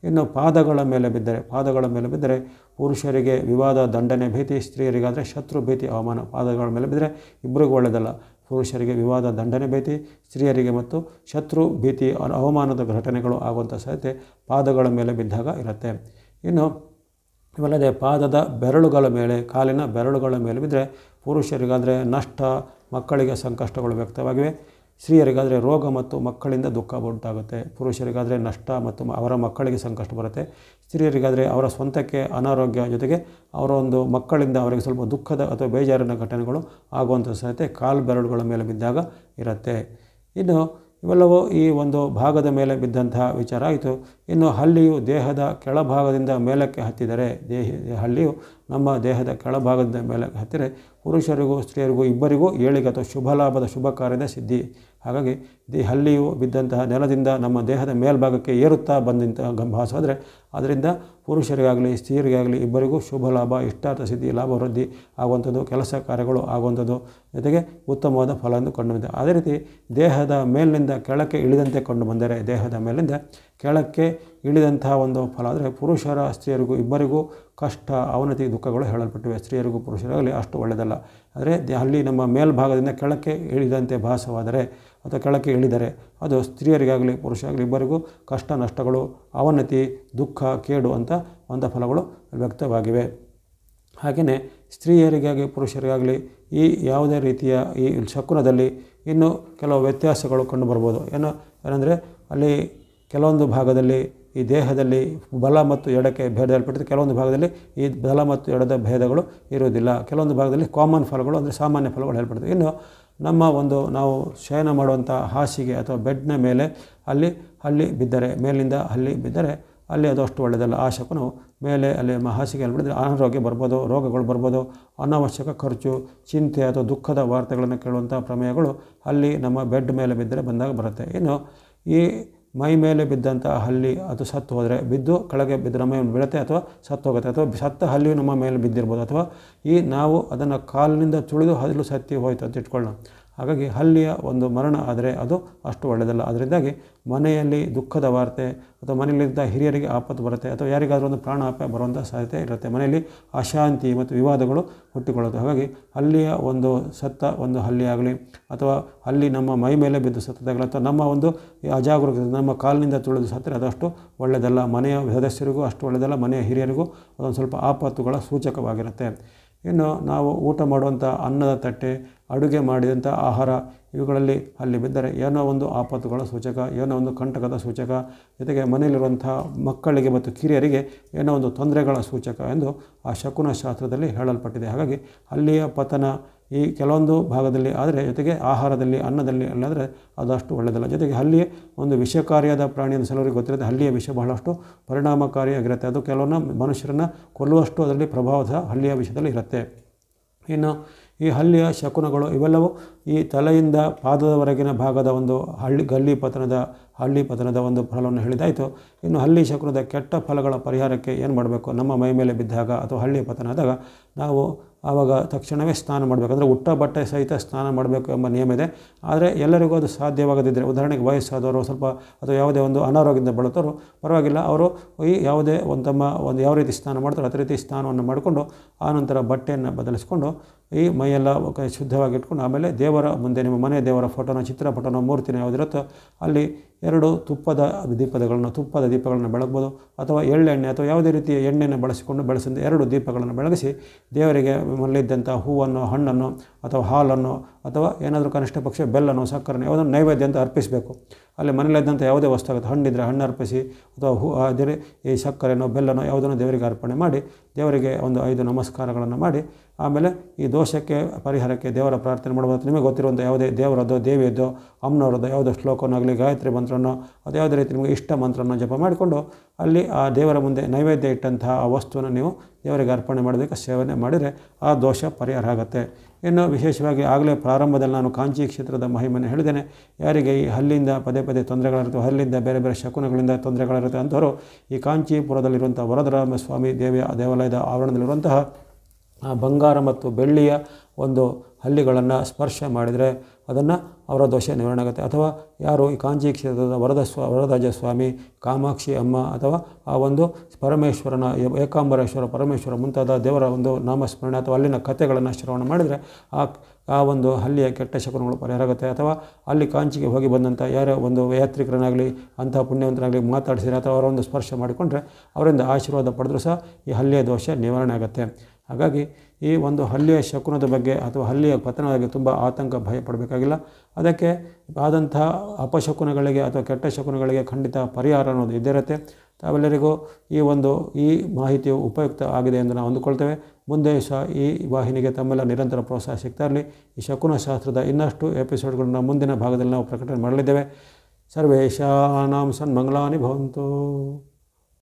Speaker 1: ಇನ್ನು ಪಾದಗಳ ಮೇಲೆ ಬಿದ್ದರೆ ಪಾದಗಳ ಮೇಲೆ ಬಿದ್ದರೆ ಪುರುಷರಿಗೆ ವಿವಾದ ದಂಡನೆ ಭೀತಿ ಸ್ತ್ರೀಯರಿಗಾದರೆ ಶತ್ರು ಭೀತಿ ಅವಮಾನ ಪಾದಗಳ ಮೇಲೆ ಬಿದ್ದರೆ ಇಬ್ಬರಿಗೂ ಒಳ್ಳೆಯದಲ್ಲ ಪುರುಷರಿಗೆ ವಿವಾದ ದಂಡನೆ ಭೀತಿ ಸ್ತ್ರೀಯರಿಗೆ ಮತ್ತು ಶತ್ರು ಭೀತಿ ಅವಮಾನದ ಘಟನೆಗಳು ಆಗುವಂಥ ಸಾಧ್ಯತೆ ಪಾದಗಳ ಮೇಲೆ ಬಿದ್ದಾಗ ಇರುತ್ತೆ ಇನ್ನು ಇವಲ್ಲದೆ ಪಾದದ ಬೆರಳುಗಳ ಮೇಲೆ ಕಾಲಿನ ಬೆರಳುಗಳ ಮೇಲೆ ಬಿದ್ದರೆ ಪುರುಷರಿಗಾದರೆ ನಷ್ಟ ಮಕ್ಕಳಿಗೆ ಸಂಕಷ್ಟಗಳು ವ್ಯಕ್ತವಾಗಿವೆ ಸ್ತ್ರೀಯರಿಗಾದರೆ ರೋಗ ಮತ್ತು ಮಕ್ಕಳಿಂದ ದುಃಖ ಉಂಟಾಗುತ್ತೆ ಪುರುಷರಿಗಾದರೆ ನಷ್ಟ ಮತ್ತು ಅವರ ಮಕ್ಕಳಿಗೆ ಸಂಕಷ್ಟ ಬರುತ್ತೆ ಸ್ತ್ರೀಯರಿಗಾದರೆ ಅವರ ಸ್ವಂತಕ್ಕೆ ಅನಾರೋಗ್ಯ ಜೊತೆಗೆ ಅವರ ಒಂದು ಮಕ್ಕಳಿಂದ ಅವರಿಗೆ ಸ್ವಲ್ಪ ದುಃಖದ ಅಥವಾ ಬೇಜಾರಿನ ಘಟನೆಗಳು ಆಗುವಂಥ ಸಾಧ್ಯತೆ ಕಾಲು ಬೆರಳುಗಳ ಮೇಲೆ ಬಿದ್ದಾಗ ಇರುತ್ತೆ ಇನ್ನು ಇವೆಲ್ಲವೂ ಈ ಒಂದು ಭಾಗದ ಮೇಲೆ ಬಿದ್ದಂತಹ ವಿಚಾರ ಆಯಿತು ಇನ್ನು ಹಲ್ಲಿಯು ದೇಹದ ಕೆಳಭಾಗದಿಂದ ಮೇಲಕ್ಕೆ ಹತ್ತಿದರೆ ದೇಹ ಹಳ್ಳಿಯು ನಮ್ಮ ದೇಹದ ಕೆಳಭಾಗದಿಂದ ಮೇಲಕ್ಕೆ ಹತ್ತಿದರೆ ಪುರುಷರಿಗೂ ಸ್ತ್ರೀಯರಿಗೂ ಇಬ್ಬರಿಗೂ ಏಳಿಗೆ ಅಥವಾ ಶುಭ ಲಾಭದ ಶುಭ ಕಾರ್ಯದ ಸಿದ್ಧಿ ಹಾಗಾಗಿ ದಿ ಹಲ್ಲಿಯು ಬಿದ್ದಂತಹ ನೆಲದಿಂದ ನಮ್ಮ ದೇಹದ ಮೇಲ್ಭಾಗಕ್ಕೆ ಏರುತ್ತಾ ಬಂದಂತಹ ಗಂಭಾಸೋದರೆ ಅದರಿಂದ ಪುರುಷರಿಗಾಗಲಿ ಸ್ತ್ರೀಯರಿಗಾಗಲಿ ಇಬ್ಬರಿಗೂ ಶುಭ ಲಾಭ ಇಷ್ಟಾರ್ಥ ಸಿದ್ಧಿ ಲಾಭ ವೃದ್ಧಿ ಆಗುವಂಥದ್ದು ಕೆಲಸ ಕಾರ್ಯಗಳು ಆಗುವಂಥದ್ದು ಜೊತೆಗೆ ಉತ್ತಮವಾದ ಫಲ ಫಲವನ್ನು ಕಂಡುಬಂದಿದೆ ಅದೇ ರೀತಿ ದೇಹದ ಮೇಲಿನಿಂದ ಕೆಳಕ್ಕೆ ಇಳಿದಂತೆ ಕಂಡು ಬಂದರೆ ದೇಹದ ಮೇಲಿಂದ ಕೆಳಕ್ಕೆ ಇಳಿದಂತಹ ಒಂದು ಫಲ ಆದರೆ ಪುರುಷರ ಸ್ತ್ರೀಯರಿಗೂ ಇಬ್ಬರಿಗೂ ಕಷ್ಟ ಅವನತಿ ದುಃಖಗಳು ಹೇಳಲ್ಪಟ್ಟಿವೆ ಸ್ತ್ರೀಯರಿಗೂ ಪುರುಷರಾಗಲಿ ಅಷ್ಟು ಒಳ್ಳೆಯದಲ್ಲ ಆದರೆ ಅಲ್ಲಿ ನಮ್ಮ ಮೇಲ್ಭಾಗದಿಂದ ಕೆಳಕ್ಕೆ ಇಳಿದಂತೆ ಭಾಸವಾದರೆ ಅಥವಾ ಕೆಳಕ್ಕೆ ಇಳಿದರೆ ಅದು ಸ್ತ್ರೀಯರಿಗಾಗಲಿ ಪುರುಷರಾಗಲಿ ಇಬ್ಬರಿಗೂ ಕಷ್ಟ ನಷ್ಟಗಳು ಅವನತಿ ದುಃಖ ಕೇಡು ಅಂತ ಒಂದು ಫಲಗಳು ವ್ಯಕ್ತವಾಗಿವೆ ಹಾಗೆಯೇ ಸ್ತ್ರೀಯರಿಗಾಗಿ ಪುರುಷರಿಗಾಗಲಿ ಈ ಯಾವುದೇ ರೀತಿಯ ಈ ಶಕುನದಲ್ಲಿ ಇನ್ನು ಕೆಲವು ವ್ಯತ್ಯಾಸಗಳು ಕಂಡುಬರ್ಬೋದು ಏನೋ ಏನಂದರೆ ಅಲ್ಲಿ ಕೆಲವೊಂದು ಭಾಗದಲ್ಲಿ ಈ ದೇಹದಲ್ಲಿ ಬಲ ಮತ್ತು ಎಡಕ್ಕೆ ಭೇದ ಕೆಲವೊಂದು ಭಾಗದಲ್ಲಿ ಈ ಬಲ ಮತ್ತು ಎಡದ ಭೇದಗಳು ಇರುವುದಿಲ್ಲ ಕೆಲವೊಂದು ಭಾಗದಲ್ಲಿ ಕಾಮನ್ ಫಲಗಳು ಅಂದರೆ ಸಾಮಾನ್ಯ ಫಲಗಳು ಹೇಳ್ಬಿಡ್ತದೆ ಇನ್ನು ನಮ್ಮ ಒಂದು ನಾವು ಶಯನ ಮಾಡುವಂಥ ಹಾಸಿಗೆ ಅಥವಾ ಬೆಡ್ನ ಮೇಲೆ ಅಲ್ಲಿ ಹಲ್ಲಿ ಬಿದ್ದರೆ ಮೇಲಿಂದ ಹಲ್ಲಿ ಬಿದ್ದರೆ ಅಲ್ಲಿ ಅದು ಅಷ್ಟು ಒಳ್ಳೆಯದಲ್ಲ ಆ ಶಕುನು ಮೇಲೆ ಅಲ್ಲಿ ಮಹಾಸಿಗೆ ಅಲ್ಲಿ ಬಿಡಿದ್ರೆ ಅನಾರೋಗ್ಯ ಬರ್ಬೋದು ರೋಗಗಳು ಬರ್ಬೋದು ಅನಾವಶ್ಯಕ ಖರ್ಚು ಚಿಂತೆ ಅಥವಾ ದುಃಖದ ವಾರ್ತೆಗಳನ್ನು ಕೇಳುವಂಥ ಪ್ರಮೇಯಗಳು ಅಲ್ಲಿ ನಮ್ಮ ಬೆಡ್ ಮೇಲೆ ಬಿದ್ದರೆ ಬಂದಾಗ ಬರುತ್ತೆ ಇನ್ನು ಈ ಮೈ ಮೇಲೆ ಬಿದ್ದಂಥ ಹಲ್ಲಿ ಅದು ಸತ್ತು ಹೋದರೆ ಬಿದ್ದು ಕೆಳಗೆ ಬಿದ್ದು ನಮ್ಮ ಬೀಳುತ್ತೆ ಅಥವಾ ಸತ್ತು ಹೋಗುತ್ತೆ ಅಥವಾ ಸತ್ತ ಹಲ್ಲಿಯೂ ನಮ್ಮ ಮೇಲೆ ಬಿದ್ದಿರ್ಬೋದು ಅಥವಾ ಈ ನಾವು ಅದನ್ನು ಕಾಲಿನಿಂದ ತುಳಿದು ಹಲ್ಲು ಸತ್ತಿ ಹೋಯಿತು ಅಂತ ಇಟ್ಕೊಳ್ಳೋಣ ಹಾಗಾಗಿ ಹಲ್ಲಿಯ ಒಂದು ಮರಣ ಆದರೆ ಅದು ಅಷ್ಟು ಒಳ್ಳೆಯದಲ್ಲ ಅದರಿಂದಾಗಿ ಮನೆಯಲ್ಲಿ ದುಃಖದ ವಾರ್ತೆ ಅಥವಾ ಮನೆಯಲ್ಲಿದ್ದ ಹಿರಿಯರಿಗೆ ಆಪತ್ತು ಬರುತ್ತೆ ಅಥವಾ ಯಾರಿಗಾದರೂ ಒಂದು ಪ್ರಾಣ ಆಪ ಬರುವಂಥ ಸಾಧ್ಯತೆ ಇರುತ್ತೆ ಮನೆಯಲ್ಲಿ ಅಶಾಂತಿ ಮತ್ತು ವಿವಾದಗಳು ಹುಟ್ಟಿಕೊಳ್ಳೋದು ಹಾಗಾಗಿ ಹಲ್ಲಿಯ ಒಂದು ಸತ್ತ ಒಂದು ಹಲ್ಲಿ ಆಗಲಿ ಅಥವಾ ಅಲ್ಲಿ ನಮ್ಮ ಮೈ ಮೇಲೆ ಬಿದ್ದು ಸತ್ತದಾಗಲಿ ಅಥವಾ ನಮ್ಮ ಒಂದು ಅಜಾಗರೂಕತೆ ನಮ್ಮ ಕಾಲಿನಿಂದ ತುಳಿದು ಸತ್ತರೆ ಅದಷ್ಟು ಒಳ್ಳೆಯದಲ್ಲ ಮನೆಯ ಸದಸ್ಯರಿಗೂ ಅಷ್ಟು ಒಳ್ಳೆಯದಲ್ಲ ಮನೆಯ ಹಿರಿಯರಿಗೂ ಅದೊಂದು ಸ್ವಲ್ಪ ಆಪತ್ತುಗಳ ಸೂಚಕವಾಗಿರುತ್ತೆ ಇನ್ನು ನಾವು ಊಟ ಮಾಡುವಂಥ ಅನ್ನದ ತಟ್ಟೆ ಅಡುಗೆ ಮಾಡಿದಂಥ ಆಹಾರ ಇವುಗಳಲ್ಲಿ ಅಲ್ಲಿ ಬಿದ್ದರೆ ಏನೋ ಒಂದು ಆಪತ್ತುಗಳ ಸೂಚಕ ಏನೋ ಒಂದು ಕಂಟಕದ ಸೂಚಕ ಜೊತೆಗೆ ಮನೆಯಲ್ಲಿರುವಂಥ ಮಕ್ಕಳಿಗೆ ಮತ್ತು ಕಿರಿಯರಿಗೆ ಏನೋ ಒಂದು ತೊಂದರೆಗಳ ಸೂಚಕ ಎಂದು ಆ ಶಕುನ ಶಾಸ್ತ್ರದಲ್ಲಿ ಹೇಳಲ್ಪಟ್ಟಿದೆ ಹಾಗಾಗಿ ಅಲ್ಲಿಯ ಪತನ ಈ ಕೆಲವೊಂದು ಭಾಗದಲ್ಲಿ ಆದರೆ ಜೊತೆಗೆ ಆಹಾರದಲ್ಲಿ ಅನ್ನದಲ್ಲಿ ಅಲ್ಲಾದರೆ ಅದಷ್ಟು ಒಳ್ಳೆಯದಲ್ಲ ಜೊತೆಗೆ ಹಳ್ಳಿಯ ಒಂದು ವಿಷಕಾರಿಯಾದ ಅಂತ ಕೆಲವರಿಗೆ ಗೊತ್ತಿರುತ್ತೆ ಹಳ್ಳಿಯ ವಿಷ ಬಹಳಷ್ಟು ಪರಿಣಾಮಕಾರಿಯಾಗಿರುತ್ತೆ ಅದು ಕೆಲವೊಂದು ಮನುಷ್ಯರನ್ನು ಕೊಲ್ಲುವಷ್ಟು ಅದರಲ್ಲಿ ಪ್ರಭಾವ ಸಹ ಹಲ್ಲಿಯ ವಿಷಯದಲ್ಲಿ ಇರುತ್ತೆ ಇನ್ನು ಈ ಹಲ್ಲಿಯ ಶಕುನಗಳು ಇವೆಲ್ಲವೂ ಈ ತಲೆಯಿಂದ ಪಾದದವರೆಗಿನ ಭಾಗದ ಒಂದು ಹಳ್ಳಿ ಗಲ್ಲಿ ಪತನದ ಹಳ್ಳಿ ಪತನದ ಒಂದು ಫಲವನ್ನು ಹೇಳಿದಾಯಿತು ಇನ್ನು ಹಳ್ಳಿ ಶಕುನದ ಕೆಟ್ಟ ಫಲಗಳ ಪರಿಹಾರಕ್ಕೆ ಏನು ಮಾಡಬೇಕು ನಮ್ಮ ಮೈ ಮೇಲೆ ಬಿದ್ದಾಗ ಅಥವಾ ಹಳ್ಳಿ ಪತನ ಆದಾಗ ನಾವು ಆವಾಗ ತಕ್ಷಣವೇ ಸ್ನಾನ ಮಾಡಬೇಕು ಅಂದರೆ ಹುಟ್ಟ ಬಟ್ಟೆ ಸಹಿತ ಸ್ನಾನ ಮಾಡಬೇಕು ಎಂಬ ನಿಯಮ ಇದೆ ಆದರೆ ಎಲ್ಲರಿಗೂ ಅದು ಸಾಧ್ಯವಾಗದಿದ್ದರೆ ಉದಾಹರಣೆಗೆ ವಯಸ್ಸಾದವರು ಸ್ವಲ್ಪ ಅಥವಾ ಯಾವುದೇ ಒಂದು ಅನಾರೋಗ್ಯದಿಂದ ಬಳತವರು ಪರವಾಗಿಲ್ಲ ಅವರು ಈ ಯಾವುದೇ ಒಂದು ತಮ್ಮ ಒಂದು ಯಾವ ರೀತಿ ಸ್ನಾನ ಮಾಡ್ತಾರೋ ಅದೇ ರೀತಿ ಸ್ನಾನವನ್ನು ಮಾಡಿಕೊಂಡು ಆನಂತರ ಬಟ್ಟೆಯನ್ನು ಬದಲಿಸ್ಕೊಂಡು ಈ ಮೈಯೆಲ್ಲ ಶುದ್ಧವಾಗಿ ಇಟ್ಕೊಂಡು ಆಮೇಲೆ ದೇವರ ಮುಂದೆ ನಿಮ್ಮ ಮನೆ ದೇವರ ಫೋಟೋನ ಚಿತ್ರಪಟನೋ ಮೂರ್ತಿನ ಯಾವುದಿರುತ್ತೋ ಅಲ್ಲಿ ಎರಡು ತುಪ್ಪದ ದೀಪದಗಳನ್ನು ತುಪ್ಪದ ದೀಪಗಳನ್ನು ಬೆಳಗ್ಬೋದು ಅಥವಾ ಎಳ್ಳೆಣ್ಣೆ ಅಥವಾ ಯಾವುದೇ ರೀತಿಯ ಎಣ್ಣೆಯನ್ನು ಬಳಸಿಕೊಂಡು ಬೆಳೆಸಿದ ಎರಡು ದೀಪಗಳನ್ನು ಬೆಳಗಿಸಿ ದೇವರಿಗೆ ಮಲ್ಲಿದ್ದಂಥ ಹೂವನ್ನು ಹಣ್ಣನ್ನು ಅಥವಾ ಹಾಲನ್ನು ಅಥವಾ ಏನಾದರೂ ಕನಿಷ್ಠ ಪಕ್ಷ ಬೆಲ್ಲನ್ನು ಸಕ್ಕರೆ ಯಾವುದನ್ನು ನೈವೇದ್ಯ ಅಂತ ಅರ್ಪಿಸಬೇಕು ಅಲ್ಲಿ ಮನೆಯಲ್ಲಿದ್ದಂಥ ಯಾವುದೇ ವಸ್ತು ಆಗುತ್ತೆ ಹಣ್ಣಿದ್ರೆ ಹಣ್ಣು ಅರ್ಪಿಸಿ ಅಥವಾ ಹೂ ಅದೇ ಈ ಸಕ್ಕರೆನೋ ಬೆಲ್ಲನೋ ಯಾವುದನ್ನು ದೇವರಿಗೆ ಅರ್ಪಣೆ ಮಾಡಿ ದೇವರಿಗೆ ಒಂದು ಐದು ನಮಸ್ಕಾರಗಳನ್ನು ಮಾಡಿ ಆಮೇಲೆ ಈ ದೋಷಕ್ಕೆ ಪರಿಹಾರಕ್ಕೆ ದೇವರ ಪ್ರಾರ್ಥನೆ ಮಾಡಬಹುದು ನಿಮಗೆ ಗೊತ್ತಿರುವಂಥ ಯಾವುದೇ ದೇವರದ್ದೋ ದೇವಿಯದ್ದೋ ಅಮ್ಮನವರದ್ದು ಯಾವುದೋ ಶ್ಲೋಕನಾಗಲಿ ಗಾಯತ್ರಿ ಮಂತ್ರನೋ ಅದು ಯಾವುದೇ ರೀತಿ ನಿಮಗೆ ಇಷ್ಟ ಮಂತ್ರನೋ ಜಪ ಮಾಡಿಕೊಂಡು ಅಲ್ಲಿ ಆ ದೇವರ ಮುಂದೆ ನೈವೇದ್ಯ ಇಟ್ಟಂತಹ ಆ ವಸ್ತುವನ್ನು ನೀವು ದೇವರಿಗೆ ಅರ್ಪಣೆ ಮಾಡೋದಕ್ಕೆ ಸೇವನೆ ಮಾಡಿದರೆ ಆ ದೋಷ ಪರಿಹಾರ ಆಗುತ್ತೆ ಇನ್ನು ವಿಶೇಷವಾಗಿ ಆಗಲೇ ಪ್ರಾರಂಭದಲ್ಲಿ ನಾನು ಕಾಂಚಿ ಕ್ಷೇತ್ರದ ಮಹಿಮೆಯನ್ನು ಹೇಳಿದ್ದೇನೆ ಯಾರಿಗೆ ಈ ಹಲ್ಲಿಂದ ಪದೇ ಪದೇ ತೊಂದರೆಗಳಿರುತ್ತೋ ಹಲ್ಲಿಂದ ಬೇರೆ ಬೇರೆ ಶಕುನಗಳಿಂದ ತೊಂದರೆಗಳಿರುತ್ತೆ ಅಂಥವರು ಈ ಕಾಂಚೀಪುರದಲ್ಲಿರುವಂಥ ವರದರಾಮ ಸ್ವಾಮಿ ದೇವಿಯ ದೇವಾಲಯದ ಆವರಣದಲ್ಲಿರುವಂತಹ ಆ ಬಂಗಾರ ಮತ್ತು ಬೆಳ್ಳಿಯ ಒಂದು ಹಲ್ಲಿಗಳನ್ನು ಸ್ಪರ್ಶ ಮಾಡಿದರೆ ಅದನ್ನು ಅವರ ದೋಷ ನಿವಾರಣೆ ಆಗುತ್ತೆ ಅಥವಾ ಯಾರು ಈ ಕಾಂಜಿ ಕ್ಷೇತ್ರದ ವರದ ಸ್ವ ಸ್ವಾಮಿ ಕಾಮಾಕ್ಷಿ ಅಮ್ಮ ಅಥವಾ ಆ ಒಂದು ಪರಮೇಶ್ವರನ ಏಕಾಂಬರೇಶ್ವರ ಪರಮೇಶ್ವರ ಮುಂತಾದ ದೇವರ ಒಂದು ನಾಮಸ್ಮರಣೆ ಅಥವಾ ಅಲ್ಲಿನ ಕಥೆಗಳನ್ನು ಶ್ರವಣ ಮಾಡಿದರೆ ಆ ಆ ಒಂದು ಹಲ್ಲಿಯ ಕೆಟ್ಟ ಶಕುನಗಳು ಪರಿಹಾರ ಆಗುತ್ತೆ ಅಥವಾ ಅಲ್ಲಿ ಕಾಂಚಿಗೆ ಹೋಗಿ ಬಂದಂಥ ಯಾರೋ ಒಂದು ಯಾತ್ರಿಕರನ್ನಾಗಲಿ ಅಂತಹ ಪುಣ್ಯವಂತರಾಗಲಿ ಮಾತಾಡಿಸಿದರೆ ಅಥವಾ ಅವರೊಂದು ಒಂದು ಸ್ಪರ್ಶ ಮಾಡಿಕೊಂಡ್ರೆ ಅವರಿಂದ ಆಶೀರ್ವಾದ ಪಡೆದರೂ ಸಹ ಈ ಹಲ್ಲಿಯ ದೋಷ ನಿವಾರಣೆ ಆಗುತ್ತೆ ಹಾಗಾಗಿ ಈ ಒಂದು ಹಳ್ಳಿಯ ಶಕುನದ ಬಗ್ಗೆ ಅಥವಾ ಹಳ್ಳಿಯ ಪತನದ ಬಗ್ಗೆ ತುಂಬ ಆತಂಕ ಭಯ ಪಡಬೇಕಾಗಿಲ್ಲ ಅದಕ್ಕೆ ಆದಂತಹ ಅಪಶಕುನಗಳಿಗೆ ಅಥವಾ ಕೆಟ್ಟ ಶಕುನಗಳಿಗೆ ಖಂಡಿತ ಪರಿಹಾರ ಅನ್ನೋದು ಇದ್ದಿರುತ್ತೆ ತಾವೆಲ್ಲರಿಗೂ ಈ ಒಂದು ಈ ಮಾಹಿತಿಯು ಉಪಯುಕ್ತ ಆಗಿದೆ ಎಂದು ನಾವು ಅಂದುಕೊಳ್ತೇವೆ ಮುಂದೆ ಸಹ ಈ ವಾಹಿನಿಗೆ ತಮ್ಮೆಲ್ಲ ನಿರಂತರ ಪ್ರೋತ್ಸಾಹ ಸಿಗ್ತಾ ಇರಲಿ ಈ ಶಕುನಶಾಸ್ತ್ರದ ಇನ್ನಷ್ಟು ಎಪಿಸೋಡ್ಗಳನ್ನು ಮುಂದಿನ ಭಾಗದಲ್ಲಿ ನಾವು ಪ್ರಕಟಣೆ ಮಾಡಲಿದ್ದೇವೆ ಸರ್ವೇಶಾನಾಂ ಸನ್ಮಂಗಲಾನಿ ಭವಂತು